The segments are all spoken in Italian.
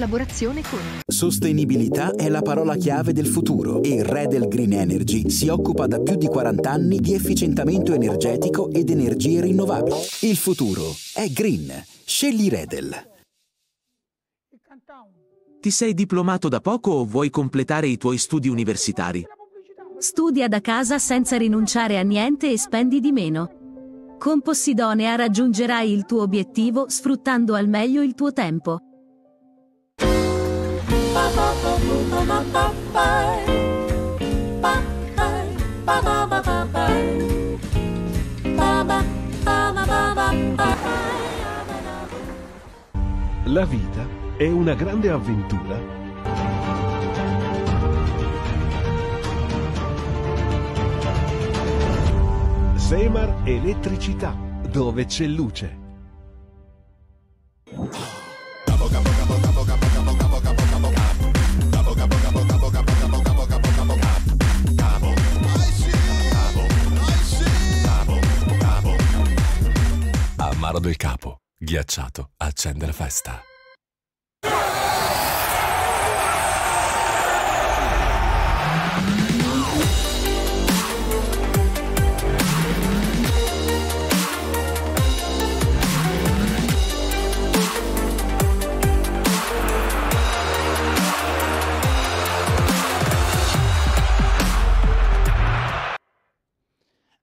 Collaborazione con. Sostenibilità è la parola chiave del futuro e Re del Green Energy si occupa da più di 40 anni di efficientamento energetico ed energie rinnovabili. Il futuro è green. Scegli Redel. Ti sei diplomato da poco o vuoi completare i tuoi studi universitari? Studia da casa senza rinunciare a niente e spendi di meno. Con Possidonia raggiungerai il tuo obiettivo sfruttando al meglio il tuo tempo. La vita è una grande avventura. Semar Elettricità, dove c'è luce. L'amparo del capo. Ghiacciato accende la festa.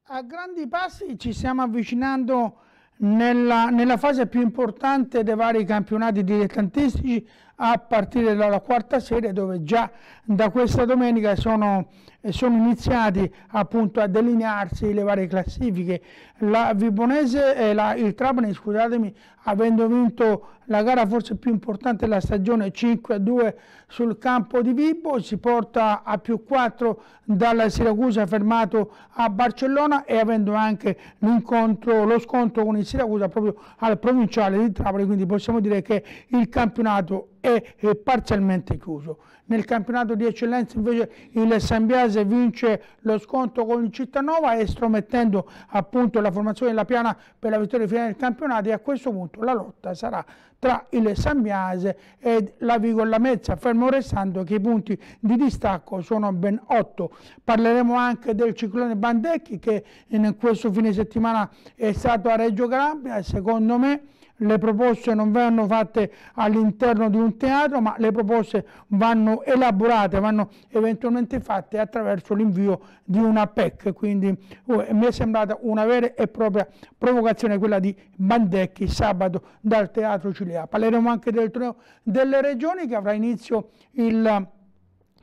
A grandi passi ci stiamo avvicinando nella, nella fase più importante dei vari campionati dilettantistici a partire dalla quarta serie dove già da questa domenica sono, eh, sono iniziati appunto a delinearsi le varie classifiche. La Vibonese e la, il Trapani, scusatemi, avendo vinto la gara forse più importante della stagione 5-2 sul campo di Vibo, si porta a più 4 dalla Siracusa fermato a Barcellona e avendo anche lo scontro con il Siracusa proprio al provinciale di Trapani, quindi possiamo dire che il campionato è, parzialmente chiuso. Nel campionato di eccellenza invece il Sambiase vince lo sconto con il Cittanova estromettendo appunto la formazione della piana per la vittoria finale del campionato e a questo punto la lotta sarà tra il Sambiase e la Vigolla Mezza, fermo restando che i punti di distacco sono ben 8. Parleremo anche del ciclone Bandecchi che in questo fine settimana è stato a Reggio Calabria secondo me le proposte non vanno fatte all'interno di un teatro, ma le proposte vanno elaborate, vanno eventualmente fatte attraverso l'invio di una PEC. Quindi uh, mi è sembrata una vera e propria provocazione quella di Bandecchi sabato dal Teatro Cilea. Parleremo anche del torneo delle regioni che avrà inizio il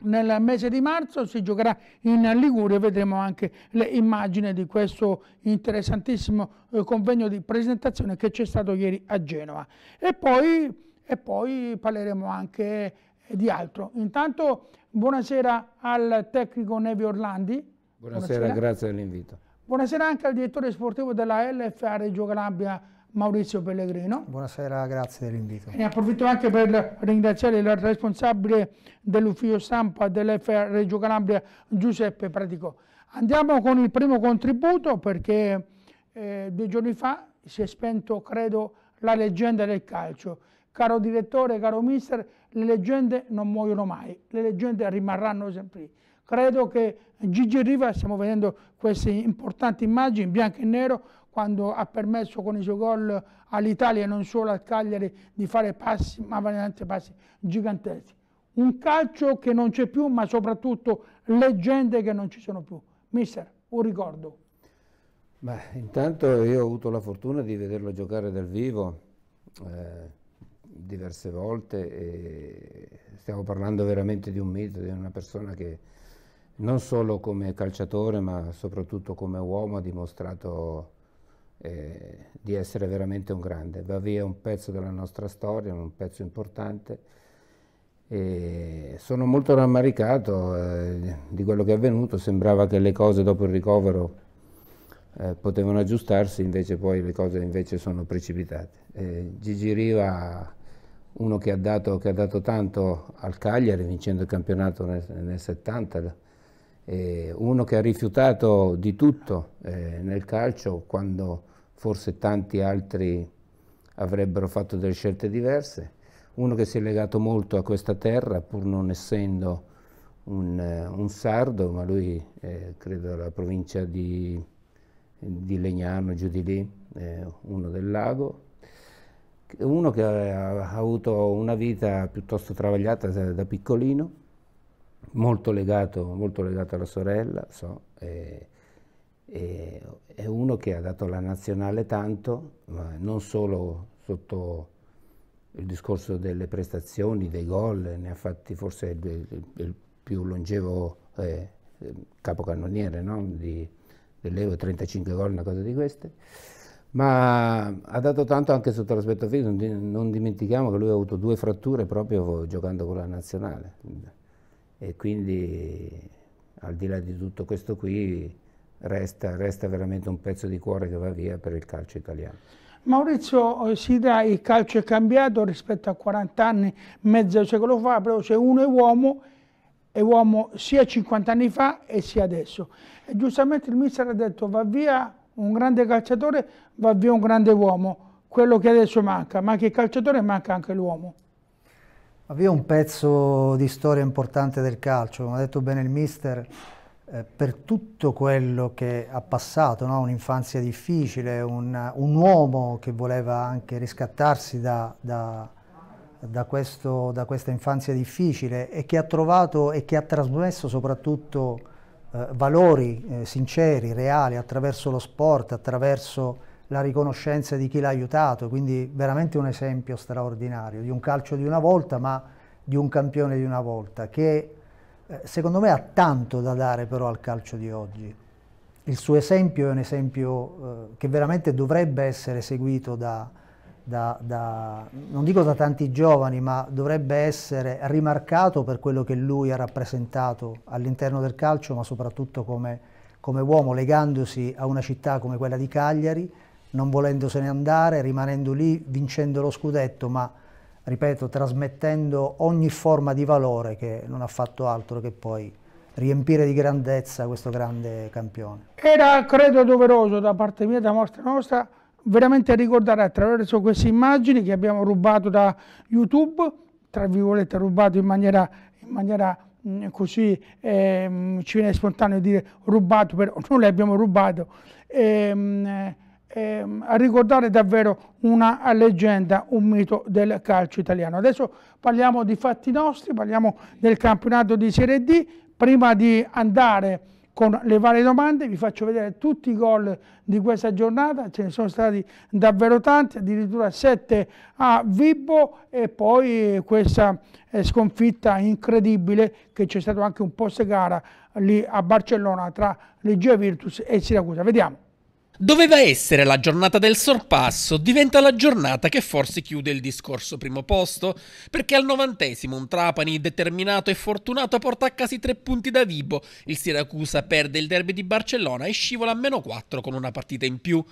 nel mese di marzo si giocherà in Liguria, vedremo anche le immagini di questo interessantissimo eh, convegno di presentazione che c'è stato ieri a Genova. E poi, e poi parleremo anche eh, di altro. Intanto buonasera al tecnico Nevi Orlandi. Buonasera, buonasera. grazie dell'invito. Buonasera anche al direttore sportivo della LFA Reggio Calabria, Maurizio Pellegrino. Buonasera, grazie dell'invito. Ne approfitto anche per ringraziare il responsabile dell'ufficio stampa dell'F Reggio Calabria, Giuseppe Pratico. Andiamo con il primo contributo perché eh, due giorni fa si è spento, credo, la leggenda del calcio. Caro direttore, caro mister, le leggende non muoiono mai, le leggende rimarranno sempre. lì. Credo che Gigi Riva, stiamo vedendo queste importanti immagini, bianco e nero, quando ha permesso con i suoi gol all'Italia e non solo al Cagliari di fare passi, ma veramente passi giganteschi. Un calcio che non c'è più, ma soprattutto leggende che non ci sono più. Mister, un ricordo. Beh, intanto io ho avuto la fortuna di vederlo giocare dal vivo eh, diverse volte stiamo parlando veramente di un mito, di una persona che non solo come calciatore ma soprattutto come uomo ha dimostrato eh, di essere veramente un grande. Va via un pezzo della nostra storia, un pezzo importante. E sono molto rammaricato eh, di quello che è avvenuto, sembrava che le cose dopo il ricovero eh, potevano aggiustarsi, invece poi le cose invece sono precipitate. Eh, Gigi Riva, uno che ha, dato, che ha, dato, tanto al Cagliari vincendo il campionato nel, nel 70, eh, uno che ha rifiutato di tutto eh, nel calcio quando forse tanti altri avrebbero fatto delle scelte diverse, uno che si è legato molto a questa terra pur non essendo un, eh, un sardo, ma lui eh, credo alla provincia di, di, Legnano, giù di lì, uno del lago, uno che ha, ha avuto una vita piuttosto travagliata da, da piccolino, molto legato, molto legato alla sorella, so, eh, e, è uno che ha dato alla nazionale tanto, ma non solo sotto il discorso delle prestazioni, dei gol, ne ha fatti forse il, il più longevo eh, capocannoniere no? di, dell'Evo, 35 gol, una cosa di queste, ma ha dato tanto anche sotto l'aspetto fisico, non dimentichiamo che lui ha avuto due fratture proprio giocando con la nazionale e quindi al di là di tutto questo qui resta, resta veramente un pezzo di cuore che va via per il calcio italiano. Maurizio eh, Sidra, il calcio è cambiato rispetto a 40 anni, mezzo secolo fa, però se uno è uomo, è uomo sia 50 anni fa e sia adesso. E giustamente il mister ha detto va via un grande calciatore, va via un grande uomo, quello che adesso manca, ma manca il calciatore manca anche l'uomo. Va via un pezzo di storia importante del calcio, come ha detto bene il mister, eh, per tutto quello che ha passato, no? un'infanzia difficile, un, un, uomo che voleva anche riscattarsi da, da, da, questo, da, questa infanzia difficile e che ha trovato e che ha trasmesso soprattutto eh, valori eh, sinceri, reali, attraverso lo sport, attraverso la riconoscenza di chi l'ha aiutato, quindi veramente un esempio straordinario di un calcio di una volta, ma di un campione di una volta, che eh, secondo me ha tanto da dare però al calcio di oggi. Il suo esempio è un esempio eh, che veramente dovrebbe essere seguito da, da, da, non dico da tanti giovani, ma dovrebbe essere rimarcato per quello che lui ha rappresentato all'interno del calcio, ma soprattutto come, come uomo, legandosi a una città come quella di Cagliari, non volendosene andare, rimanendo lì, vincendo lo scudetto, ma ripeto, trasmettendo ogni forma di valore che non ha fatto altro che poi riempire di grandezza questo grande campione. Era, credo, doveroso da parte mia, da parte nostra, veramente ricordare attraverso queste immagini che abbiamo rubato da YouTube, tra virgolette rubato in maniera, in maniera mm, così, eh, ci viene spontaneo dire rubato, però non le abbiamo rubato, eh, ehm, a ricordare davvero una leggenda, un mito del calcio italiano. Adesso parliamo di fatti nostri, parliamo del campionato di Serie D, prima di andare con le varie domande, vi faccio vedere tutti i gol di questa giornata, ce ne sono stati davvero tanti, addirittura 7 a Vibbo e poi questa eh, sconfitta incredibile che c'è stato anche un post gara lì a Barcellona tra Legia Virtus e Siracusa. Vediamo. Doveva essere la giornata del sorpasso, diventa la giornata che forse chiude il discorso primo posto, perché al novantesimo un Trapani determinato e fortunato porta a casa i tre punti da Vibo, il Siracusa perde il derby di Barcellona e scivola a meno 4 con una partita in più.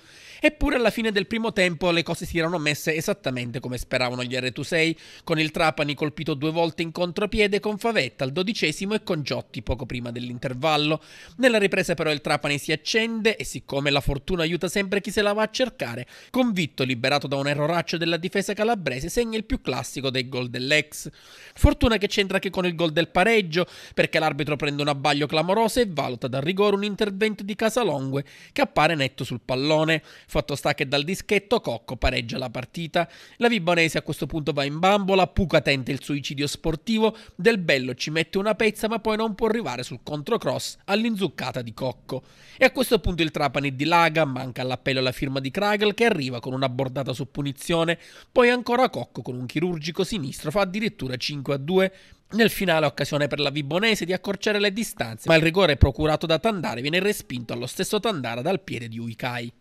Eppure alla fine del primo tempo le cose si erano messe esattamente come speravano gli R26, con il Trapani colpito due volte in contropiede con Favetta al dodicesimo e con Giotti poco prima dell'intervallo. Nella ripresa però il Trapani si accende e siccome la fortuna fortuna aiuta sempre chi se la va a cercare. Convitto, liberato da un erroraccio della difesa calabrese, segna il più classico dei gol dell'ex. Fortuna che c'entra anche con il gol del pareggio, perché l'arbitro prende un abbaglio clamoroso e valuta dal rigore un intervento di Casalongue che appare netto sul pallone. Fatto sta che dal dischetto Cocco pareggia la partita. La Vibonese a questo punto va in bambola, Puca tenta il suicidio sportivo, Del Bello ci mette una pezza ma poi non può arrivare sul controcross all'inzuccata di Cocco. E a questo punto il Trapani dilaga, Fraga, manca all'appello alla firma di Kragel che arriva con una bordata su punizione, poi ancora Cocco con un chirurgico sinistro fa addirittura 5 a 2. Nel finale occasione per la Vibonese di accorciare le distanze, ma il rigore procurato da Tandara viene respinto allo stesso Tandara dal piede di Uikai.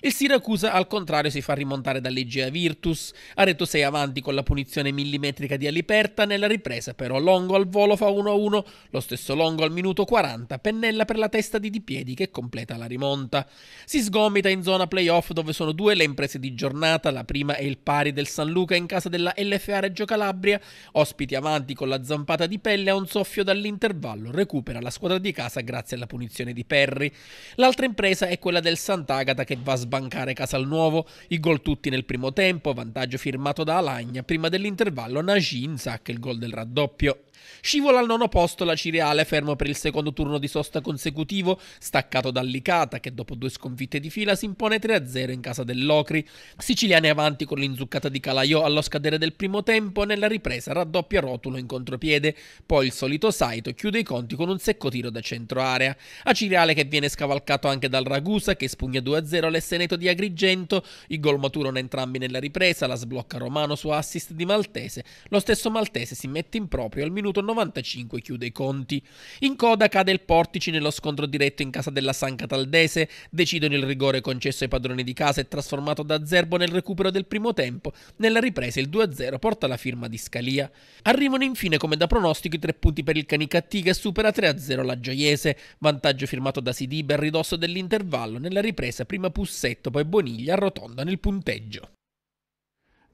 Il Siracusa al contrario si fa rimontare dall'Egea Virtus, a retto 6 avanti con la punizione millimetrica di Aliperta, nella ripresa però Longo al volo fa 1-1, lo stesso Longo al minuto 40, pennella per la testa di Di Piedi che completa la rimonta. Si sgomita in zona playoff dove sono due le imprese di giornata, la prima è il pari del San Luca in casa della LFA Reggio Calabria, ospiti avanti con la zampata di pelle a un soffio dall'intervallo, recupera la squadra di casa grazie alla punizione di Perry. L'altra impresa è quella del Sant'Agata che va a sbancare Casalnuovo, i gol tutti nel primo tempo, vantaggio firmato da Alagna, prima dell'intervallo Nagy sacca il gol del raddoppio. Scivola al nono posto la Cireale, fermo per il secondo turno di sosta consecutivo, staccato dall'Icata che dopo due sconfitte di fila si impone 3-0 in casa dell'Ocri. Siciliani avanti con l'inzuccata di Calaiò allo scadere del primo tempo, nella ripresa raddoppia Rotulo in contropiede, poi il solito Saito chiude i conti con un secco tiro da centro area. A Cireale che viene scavalcato anche dal Ragusa che spugna 2-0 l'esseneto di Agrigento, i gol maturano entrambi nella ripresa, la sblocca Romano su assist di Maltese. Lo stesso Maltese si mette in proprio al minuto minuto 95 chiude i conti. In coda cade il Portici nello scontro diretto in casa della San Cataldese, decidono il rigore concesso ai padroni di casa e trasformato da Zerbo nel recupero del primo tempo, nella ripresa il 2-0 porta la firma di Scalia. Arrivano infine come da pronostico i tre punti per il Canicattì che supera 3-0 la Gioiese, vantaggio firmato da Sidib a ridosso dell'intervallo, nella ripresa prima Pussetto poi Boniglia arrotondano il punteggio.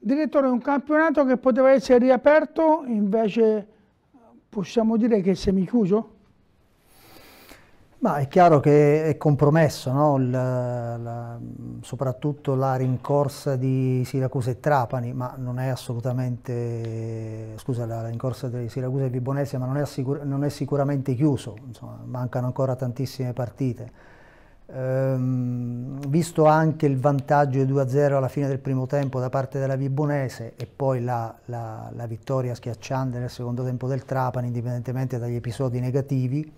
Direttore, un campionato che poteva essere riaperto invece possiamo dire che è semichiuso? Ma è chiaro che è compromesso, no? la, la, soprattutto la rincorsa di Siracusa e Trapani, ma non è assolutamente, scusa, la rincorsa di Siracusa e Vibonese, ma non è, sicur non è sicuramente chiuso, insomma, mancano ancora tantissime partite ehm, visto anche il vantaggio di 2-0 alla fine del primo tempo da parte della Vibonese e poi la, la, la vittoria schiacciante nel secondo tempo del Trapani, indipendentemente dagli episodi negativi,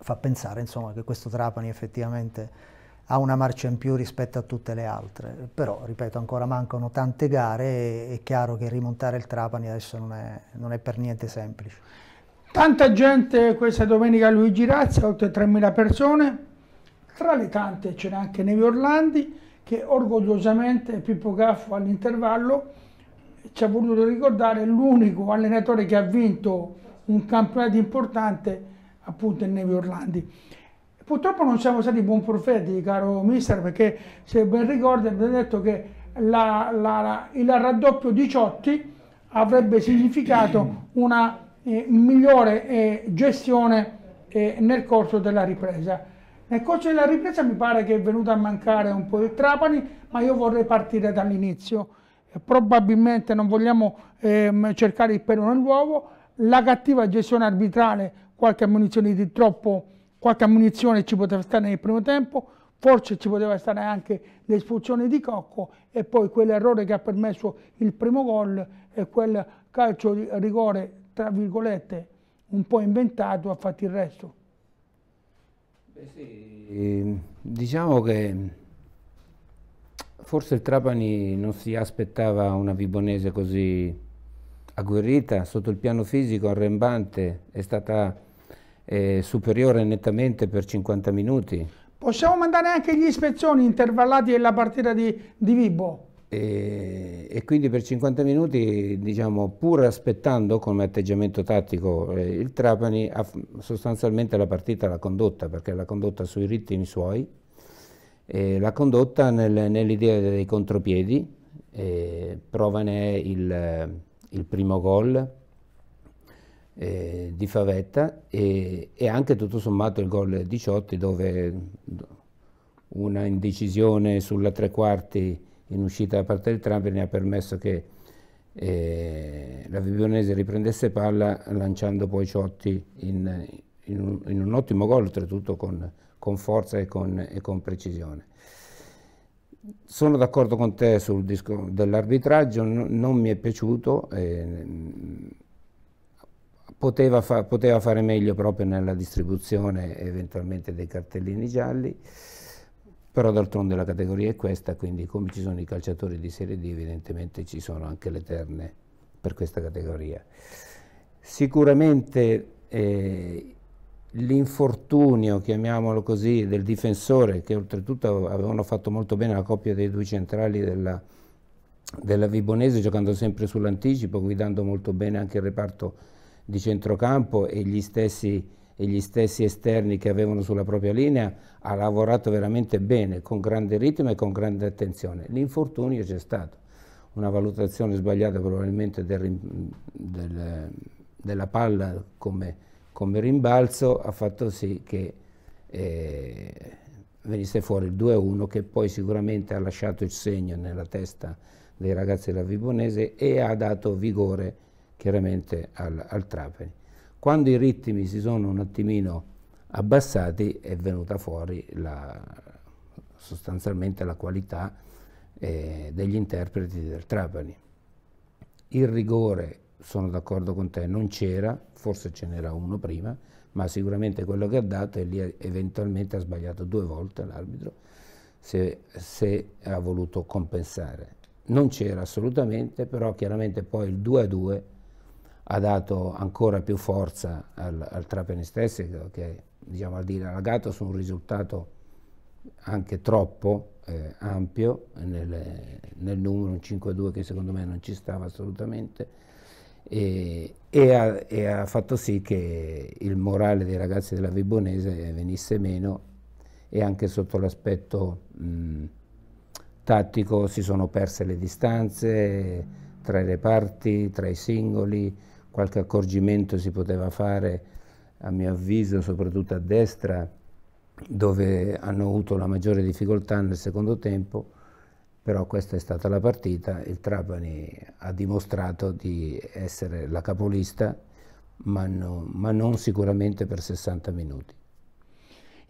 fa pensare insomma, che questo Trapani effettivamente ha una marcia in più rispetto a tutte le altre, però ripeto ancora mancano tante gare e è chiaro che rimontare il Trapani adesso non è, non è per niente semplice. Tanta gente questa domenica a Luigi Razza, oltre 3.000 persone, tra le tante c'era anche Nevi Orlandi che orgogliosamente Pippo Gaffo all'intervallo ci ha voluto ricordare l'unico allenatore che ha vinto un campionato importante appunto è Nevi Orlandi. Purtroppo non siamo stati buon profeti, caro mister, perché se ben ricordo abbiamo detto che la, la, la, il raddoppio di Ciotti avrebbe significato una eh, migliore eh, gestione eh, nel corso della ripresa nel corso della ripresa mi pare che è venuto a mancare un po' il Trapani, ma io vorrei partire dall'inizio. Probabilmente non vogliamo ehm, cercare il pelo nell'uovo, la cattiva gestione arbitrale, qualche ammunizione di troppo, qualche ammunizione ci poteva stare nel primo tempo, forse ci poteva stare anche l'espulsione di Cocco e poi quell'errore che ha permesso il primo gol e quel calcio di rigore, tra virgolette, un po' inventato ha fatto il resto. Eh sì, ehm, diciamo che forse il Trapani non si aspettava una Vibonese così agguerrita, sotto il piano fisico arrembante, è stata eh, superiore nettamente per 50 minuti. Possiamo mandare anche gli ispezioni intervallati della partita di, di Vibo? E, e, quindi per 50 minuti, diciamo, pur aspettando come atteggiamento tattico eh, il Trapani, ha sostanzialmente la partita l'ha condotta, perché l'ha condotta sui ritmi suoi, eh, l'ha condotta nel, nell'idea dei contropiedi, eh, prova ne è il, il primo gol eh, di Favetta e, e, anche tutto sommato il gol 18 dove una indecisione sulla tre quarti in uscita da parte del Trump e ne ha permesso che eh, la Vibionese riprendesse palla lanciando poi Ciotti in, in, un, in un, ottimo gol, oltretutto con, con forza e con, e con precisione. Sono d'accordo con te sul disco dell'arbitraggio, no, non mi è piaciuto, eh, poteva, fa, poteva fare meglio proprio nella distribuzione eventualmente dei cartellini gialli però d'altronde la categoria è questa, quindi come ci sono i calciatori di Serie D evidentemente ci sono anche le terne per questa categoria. Sicuramente eh, l'infortunio, chiamiamolo così, del difensore, che oltretutto avevano fatto molto bene la coppia dei due centrali della, della Vibonese, giocando sempre sull'anticipo, guidando molto bene anche il reparto di centrocampo e gli stessi e gli stessi esterni che avevano sulla propria linea, ha lavorato veramente bene, con grande ritmo e con grande attenzione. L'infortunio c'è stato, una valutazione sbagliata probabilmente del, del, della palla come, come, rimbalzo ha fatto sì che eh, venisse fuori il 2-1 che poi sicuramente ha lasciato il segno nella testa dei ragazzi della Vibonese e ha dato vigore chiaramente al, al Trapani. Quando i ritmi si sono un attimino abbassati è venuta fuori la, sostanzialmente la qualità eh, degli interpreti del Trapani. Il rigore, sono d'accordo con te, non c'era, forse ce n'era uno prima, ma sicuramente quello che ha dato e lì eventualmente ha sbagliato due volte l'arbitro se, se ha voluto compensare. Non c'era assolutamente, però chiaramente poi il 2 a 2 ha dato ancora più forza al, al Trapani stesso che diciamo, al di dilagato su un risultato anche troppo eh, ampio nel, nel numero, un 5-2 che secondo me non ci stava assolutamente e, e, ha, e, ha, fatto sì che il morale dei ragazzi della Vibonese venisse meno e anche sotto l'aspetto tattico si sono perse le distanze tra i reparti, tra i singoli, qualche accorgimento si poteva fare, a mio avviso, soprattutto a destra, dove hanno avuto la maggiore difficoltà nel secondo tempo, però questa è stata la partita, il Trapani ha dimostrato di essere la capolista, ma, no, ma non sicuramente per 60 minuti.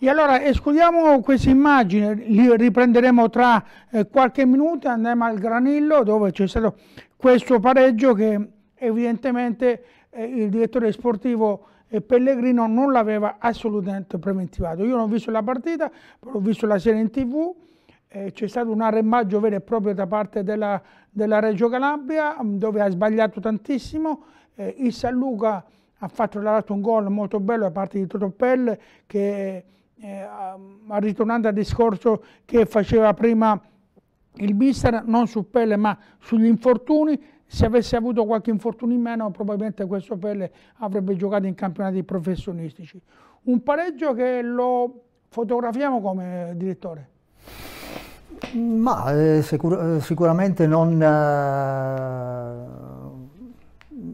E allora escludiamo questa immagine, li riprenderemo tra eh, qualche minuto, andiamo al Granillo dove c'è stato questo pareggio che evidentemente eh, il direttore sportivo eh, Pellegrino non l'aveva assolutamente preventivato. Io non ho visto la partita, però ho visto la serie in tv, eh, c'è stato un arrembaggio vero e proprio da parte della, della Reggio Calabria mm, dove ha sbagliato tantissimo, eh, il San Luca ha fatto tra l'altro un gol molto bello da parte di Totopelle che eh, ritornando al discorso che faceva prima il Bissar, non su Pelle ma sugli infortuni, se avesse avuto qualche infortunio in meno probabilmente questo Pelle avrebbe giocato in campionati professionistici. Un pareggio che lo fotografiamo come direttore? Ma eh, sicur sicuramente non, eh,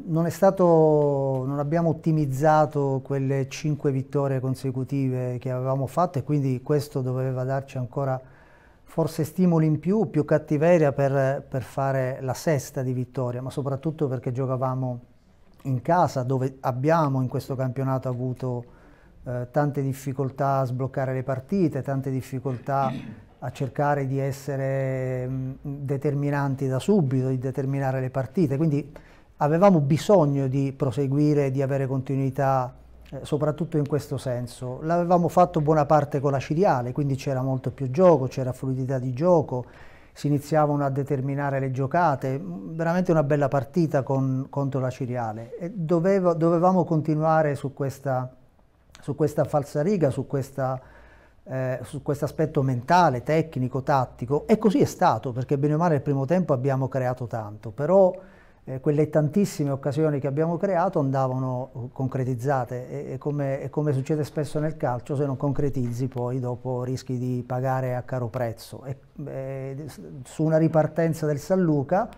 non, stato, non, abbiamo ottimizzato quelle cinque vittorie consecutive che avevamo fatto e quindi questo doveva darci ancora forse stimoli in più, più cattiveria per, per fare la sesta di vittoria, ma soprattutto perché giocavamo in casa dove abbiamo in questo campionato avuto eh, tante difficoltà a sbloccare le partite, tante difficoltà a cercare di essere mh, mm, determinanti da subito, di determinare le partite, quindi avevamo bisogno di proseguire, di avere continuità eh, soprattutto in questo senso. L'avevamo fatto buona parte con la ciriale, quindi c'era molto più gioco, c'era fluidità di gioco, si iniziavano a determinare le giocate, veramente una bella partita con, contro la ciriale. E dovevo, dovevamo continuare su questa, su questa falsariga, su questa... Eh, su questo aspetto mentale, tecnico, tattico e così è stato perché bene o male il primo tempo abbiamo creato tanto, però eh, quelle tantissime occasioni che abbiamo creato andavano uh, concretizzate e, e, come, e, come, succede spesso nel calcio, se non concretizzi poi dopo rischi di pagare a caro prezzo. E, eh, su una ripartenza del San Luca,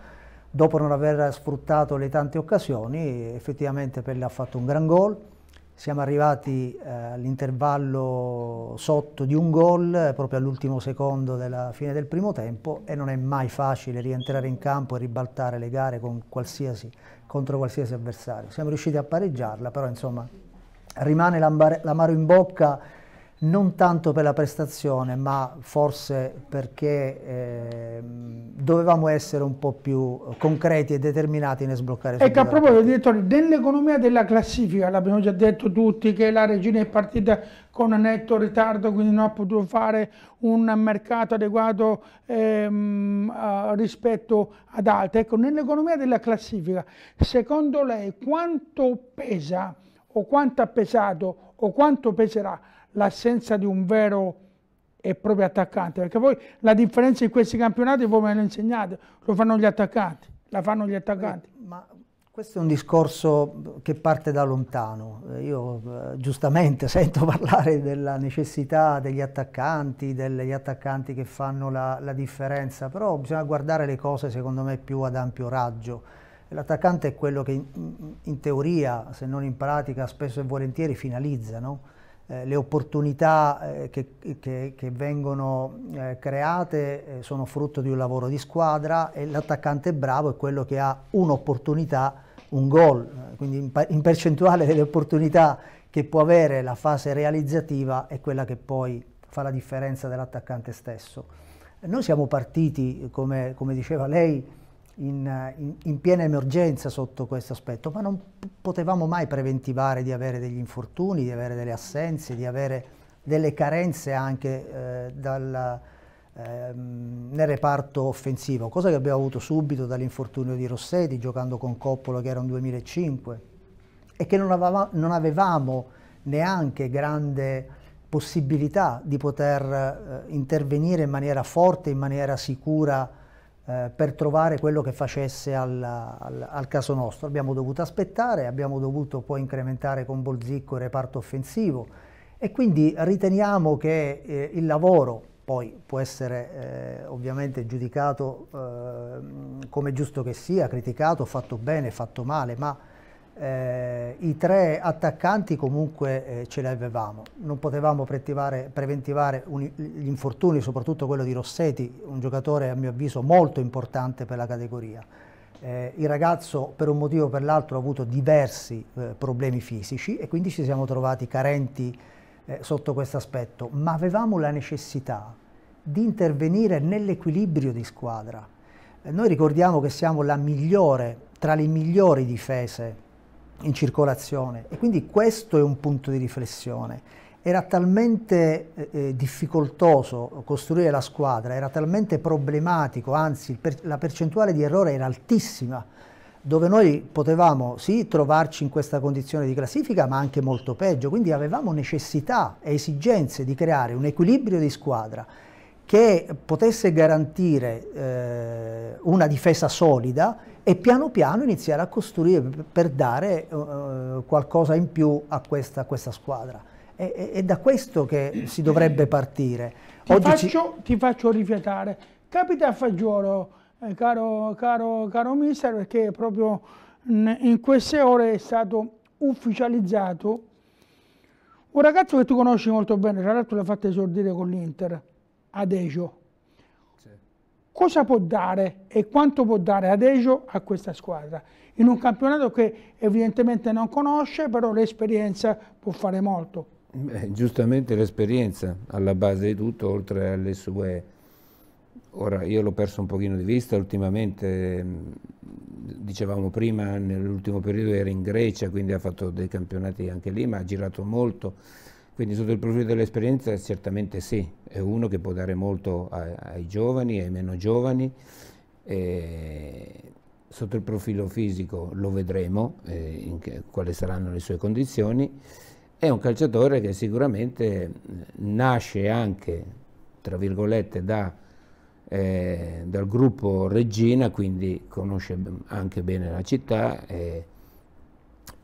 dopo non aver sfruttato le tante occasioni, effettivamente Pelle ha fatto un gran gol, siamo arrivati eh, all'intervallo sotto di un gol, proprio all'ultimo secondo della fine del primo tempo e non è mai facile rientrare in campo e ribaltare le gare qualsiasi, contro qualsiasi avversario. Siamo riusciti a pareggiarla, però insomma rimane l'amaro in bocca non tanto per la prestazione, ma forse perché eh, dovevamo essere un po' più concreti e determinati nel sbloccare. Ecco, a proposito, direttore, nell'economia della classifica, l'abbiamo già detto tutti, che la Regina è partita con netto ritardo, quindi non ha potuto fare un mercato adeguato ehm, rispetto ad altre. Ecco, nell'economia della classifica, secondo lei quanto pesa o quanto ha pesato o quanto peserà l'assenza di un vero e proprio attaccante, perché poi la differenza in questi campionati voi me lo insegnate, lo fanno gli attaccanti, la fanno gli attaccanti. Ma questo è un discorso che parte da lontano. Io eh, giustamente sento parlare della necessità degli attaccanti, degli attaccanti che fanno la, la differenza, però bisogna guardare le cose secondo me più ad ampio raggio. L'attaccante è quello che in, in, teoria, se non in pratica, spesso e volentieri finalizza, no? Eh, le opportunità eh, che, che, che, vengono eh, create eh, sono frutto di un lavoro di squadra e l'attaccante bravo è quello che ha un'opportunità, un gol, eh, quindi in, in, percentuale delle opportunità che può avere la fase realizzativa è quella che poi fa la differenza dell'attaccante stesso. Noi siamo partiti, come, come diceva lei, in, in, in, piena emergenza sotto questo aspetto, ma non potevamo mai preventivare di avere degli infortuni, di avere delle assenze, di avere delle carenze anche eh, dal, eh, nel reparto offensivo, cosa che abbiamo avuto subito dall'infortunio di Rossetti giocando con Coppolo che era un 2005 e che non avevamo, non avevamo neanche grande possibilità di poter eh, intervenire in maniera forte, in maniera sicura eh, per trovare quello che facesse al, al, al, caso nostro. Abbiamo dovuto aspettare, abbiamo dovuto poi incrementare con Bolzicco il reparto offensivo e quindi riteniamo che eh, il lavoro poi può essere eh, ovviamente giudicato eh, come giusto che sia, criticato, fatto bene, fatto male, ma eh, i tre attaccanti comunque eh, ce li avevamo, non potevamo preventivare un, gli infortuni, soprattutto quello di Rossetti, un giocatore a mio avviso molto importante per la categoria. Eh, il ragazzo per un motivo o per l'altro ha avuto diversi eh, problemi fisici e quindi ci siamo trovati carenti eh, sotto questo aspetto, ma avevamo la necessità di intervenire nell'equilibrio di squadra. Eh, noi ricordiamo che siamo la migliore, tra le migliori difese in circolazione e quindi questo è un punto di riflessione. Era talmente eh, eh difficoltoso costruire la squadra, era talmente problematico, anzi per, la percentuale di errore era altissima, dove noi potevamo sì trovarci in questa condizione di classifica, ma anche molto peggio, quindi avevamo necessità e esigenze di creare un equilibrio di squadra che potesse garantire eh, una difesa solida e piano piano iniziare a costruire per dare uh, qualcosa in più a questa, a questa squadra. È, è, è, da questo che si dovrebbe partire. Ti faccio, ci... ti, faccio, rifiatare. Capita a Fagiolo, eh, caro, caro, caro mister, perché proprio in queste ore è stato ufficializzato un ragazzo che tu conosci molto bene, tra l'altro l'ha fatto esordire con l'Inter, Adesio cosa può dare e quanto può dare Adejo a questa squadra in un campionato che evidentemente non conosce, però l'esperienza può fare molto. Beh, giustamente l'esperienza alla base di tutto, oltre alle sue... Ora io l'ho perso un pochino di vista ultimamente, mm, dicevamo prima, nell'ultimo periodo era in Grecia, quindi ha fatto dei campionati anche lì, ma ha girato molto quindi sotto il profilo dell'esperienza certamente sì, è uno che può dare molto ai, ai giovani, ai meno giovani. Eh, sotto il profilo fisico lo vedremo, eh, che, quali saranno le sue condizioni. È un calciatore che sicuramente nasce anche, tra virgolette, da, eh, dal gruppo Regina, quindi conosce anche bene la città. Eh,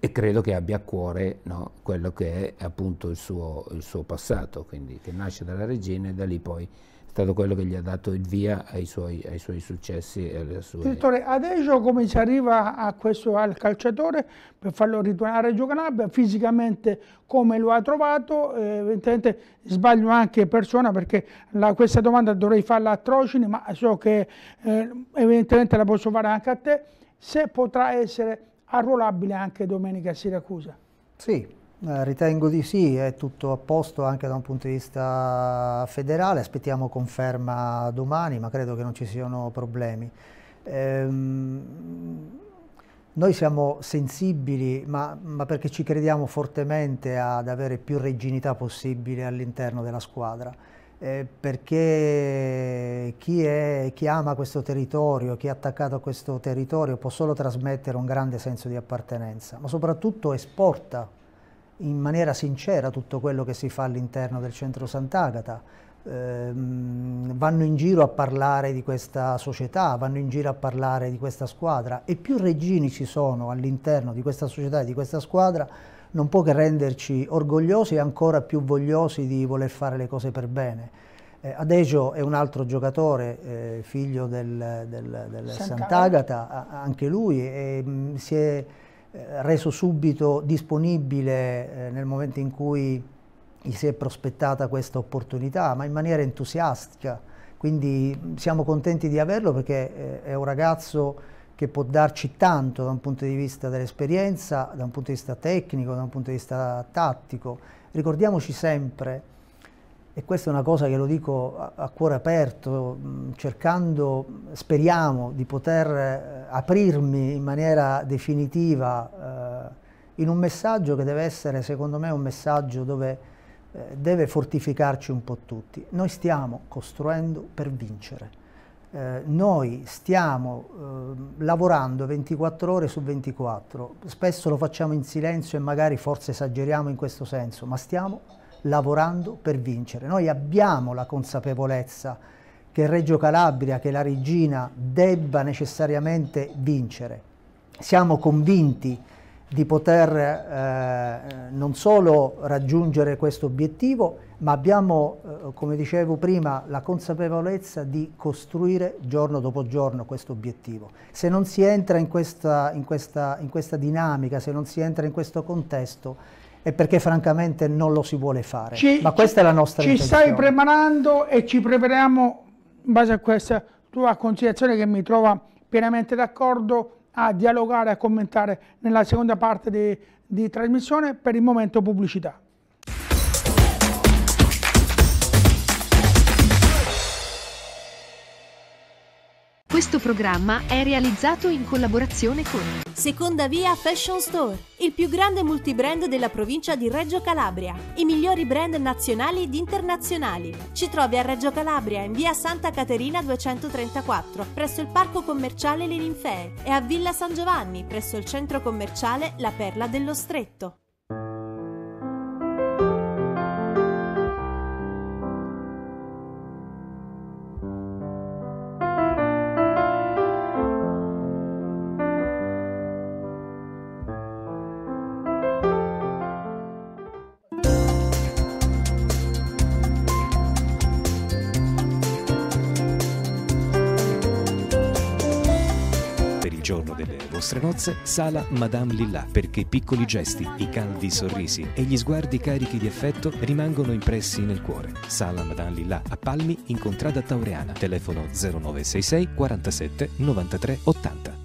e credo che abbia a cuore no, quello che è appunto il suo, il suo, passato, quindi che nasce dalla regina e da lì poi è stato quello che gli ha dato il via ai suoi, ai suoi successi e alle sue... Direttore, adesso come si arriva a questo, al calciatore per farlo ritornare a giocare fisicamente come lo ha trovato? Eh, evidentemente sbaglio anche persona perché la, questa domanda dovrei farla a Trocini, ma so che eh, evidentemente la posso fare anche a te, se potrà essere arruolabile anche domenica a Siracusa. Sì, eh, ritengo di sì, è tutto a posto anche da un punto di vista federale, aspettiamo conferma domani, ma credo che non ci siano problemi. Ehm, noi siamo sensibili, ma, ma, perché ci crediamo fortemente ad avere più reginità possibile all'interno della squadra. Eh, perché chi, è, chi, ama questo territorio, chi è attaccato a questo territorio può solo trasmettere un grande senso di appartenenza, ma soprattutto esporta in maniera sincera tutto quello che si fa all'interno del centro Sant'Agata. Eh, vanno in giro a parlare di questa società, vanno in giro a parlare di questa squadra e più regini ci sono all'interno di questa società e di questa squadra, non può che renderci orgogliosi e ancora più vogliosi di voler fare le cose per bene. Eh, Adegio è un altro giocatore, eh, figlio del, del, del Sant'Agata, anche lui, e, mm, si è eh, reso subito disponibile eh, nel momento in cui gli si è prospettata questa opportunità, ma in maniera entusiastica. Quindi mm, siamo contenti di averlo perché eh, è un ragazzo che può darci tanto da un punto di vista dell'esperienza, da un punto di vista tecnico, da un punto di vista tattico. Ricordiamoci sempre, e questa è una cosa che lo dico a, a cuore aperto, mh, cercando, speriamo di poter eh, aprirmi in maniera definitiva eh, in un messaggio che deve essere, secondo me, un messaggio dove eh, deve fortificarci un po' tutti. Noi stiamo costruendo per vincere. Eh, noi stiamo eh, lavorando 24 ore su 24, spesso lo facciamo in silenzio e magari forse esageriamo in questo senso, ma stiamo lavorando per vincere. Noi abbiamo la consapevolezza che Reggio Calabria, che la Regina debba necessariamente vincere. Siamo convinti di poter eh, non solo raggiungere questo obiettivo, ma abbiamo, eh, come dicevo prima, la consapevolezza di costruire giorno dopo giorno questo obiettivo. Se non si entra in questa, in questa, in questa dinamica, se non si entra in questo contesto, è perché francamente non lo si vuole fare. Ci, ma questa ci, è la nostra Ci stai preparando e ci prepariamo, in base a questa tua considerazione che mi trova pienamente d'accordo, a dialogare, a commentare nella seconda parte di, di trasmissione, per il momento pubblicità. Questo programma è realizzato in collaborazione con Seconda Via Fashion Store, il più grande multibrand della provincia di Reggio Calabria. I migliori brand nazionali ed internazionali. Ci trovi a Reggio Calabria in via Santa Caterina 234, presso il parco commerciale Le Ninfee e a Villa San Giovanni, presso il centro commerciale La Perla dello Stretto. nozze, sala Madame Lilla, perché i piccoli gesti, i caldi sorrisi e gli sguardi carichi di affetto rimangono impressi nel cuore. Sala Madame Lilla a Palmi, in contrada Taureana, telefono 0966 47 93 80.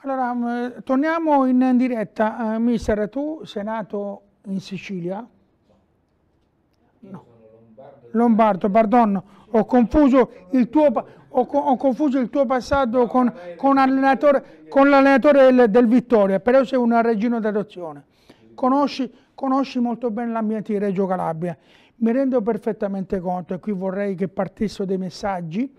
Allora, mm, torniamo in diretta, eh, mister, tu sei nato in Sicilia, Lombardo, pardon, ho confuso il tuo, ho, ho confuso il tuo passato con, con, con l'allenatore del, del, Vittoria, però sei una regina d'adozione. Conosci, conosci molto bene l'ambiente di Reggio Calabria. Mi rendo perfettamente conto, e qui vorrei che partissero dei messaggi,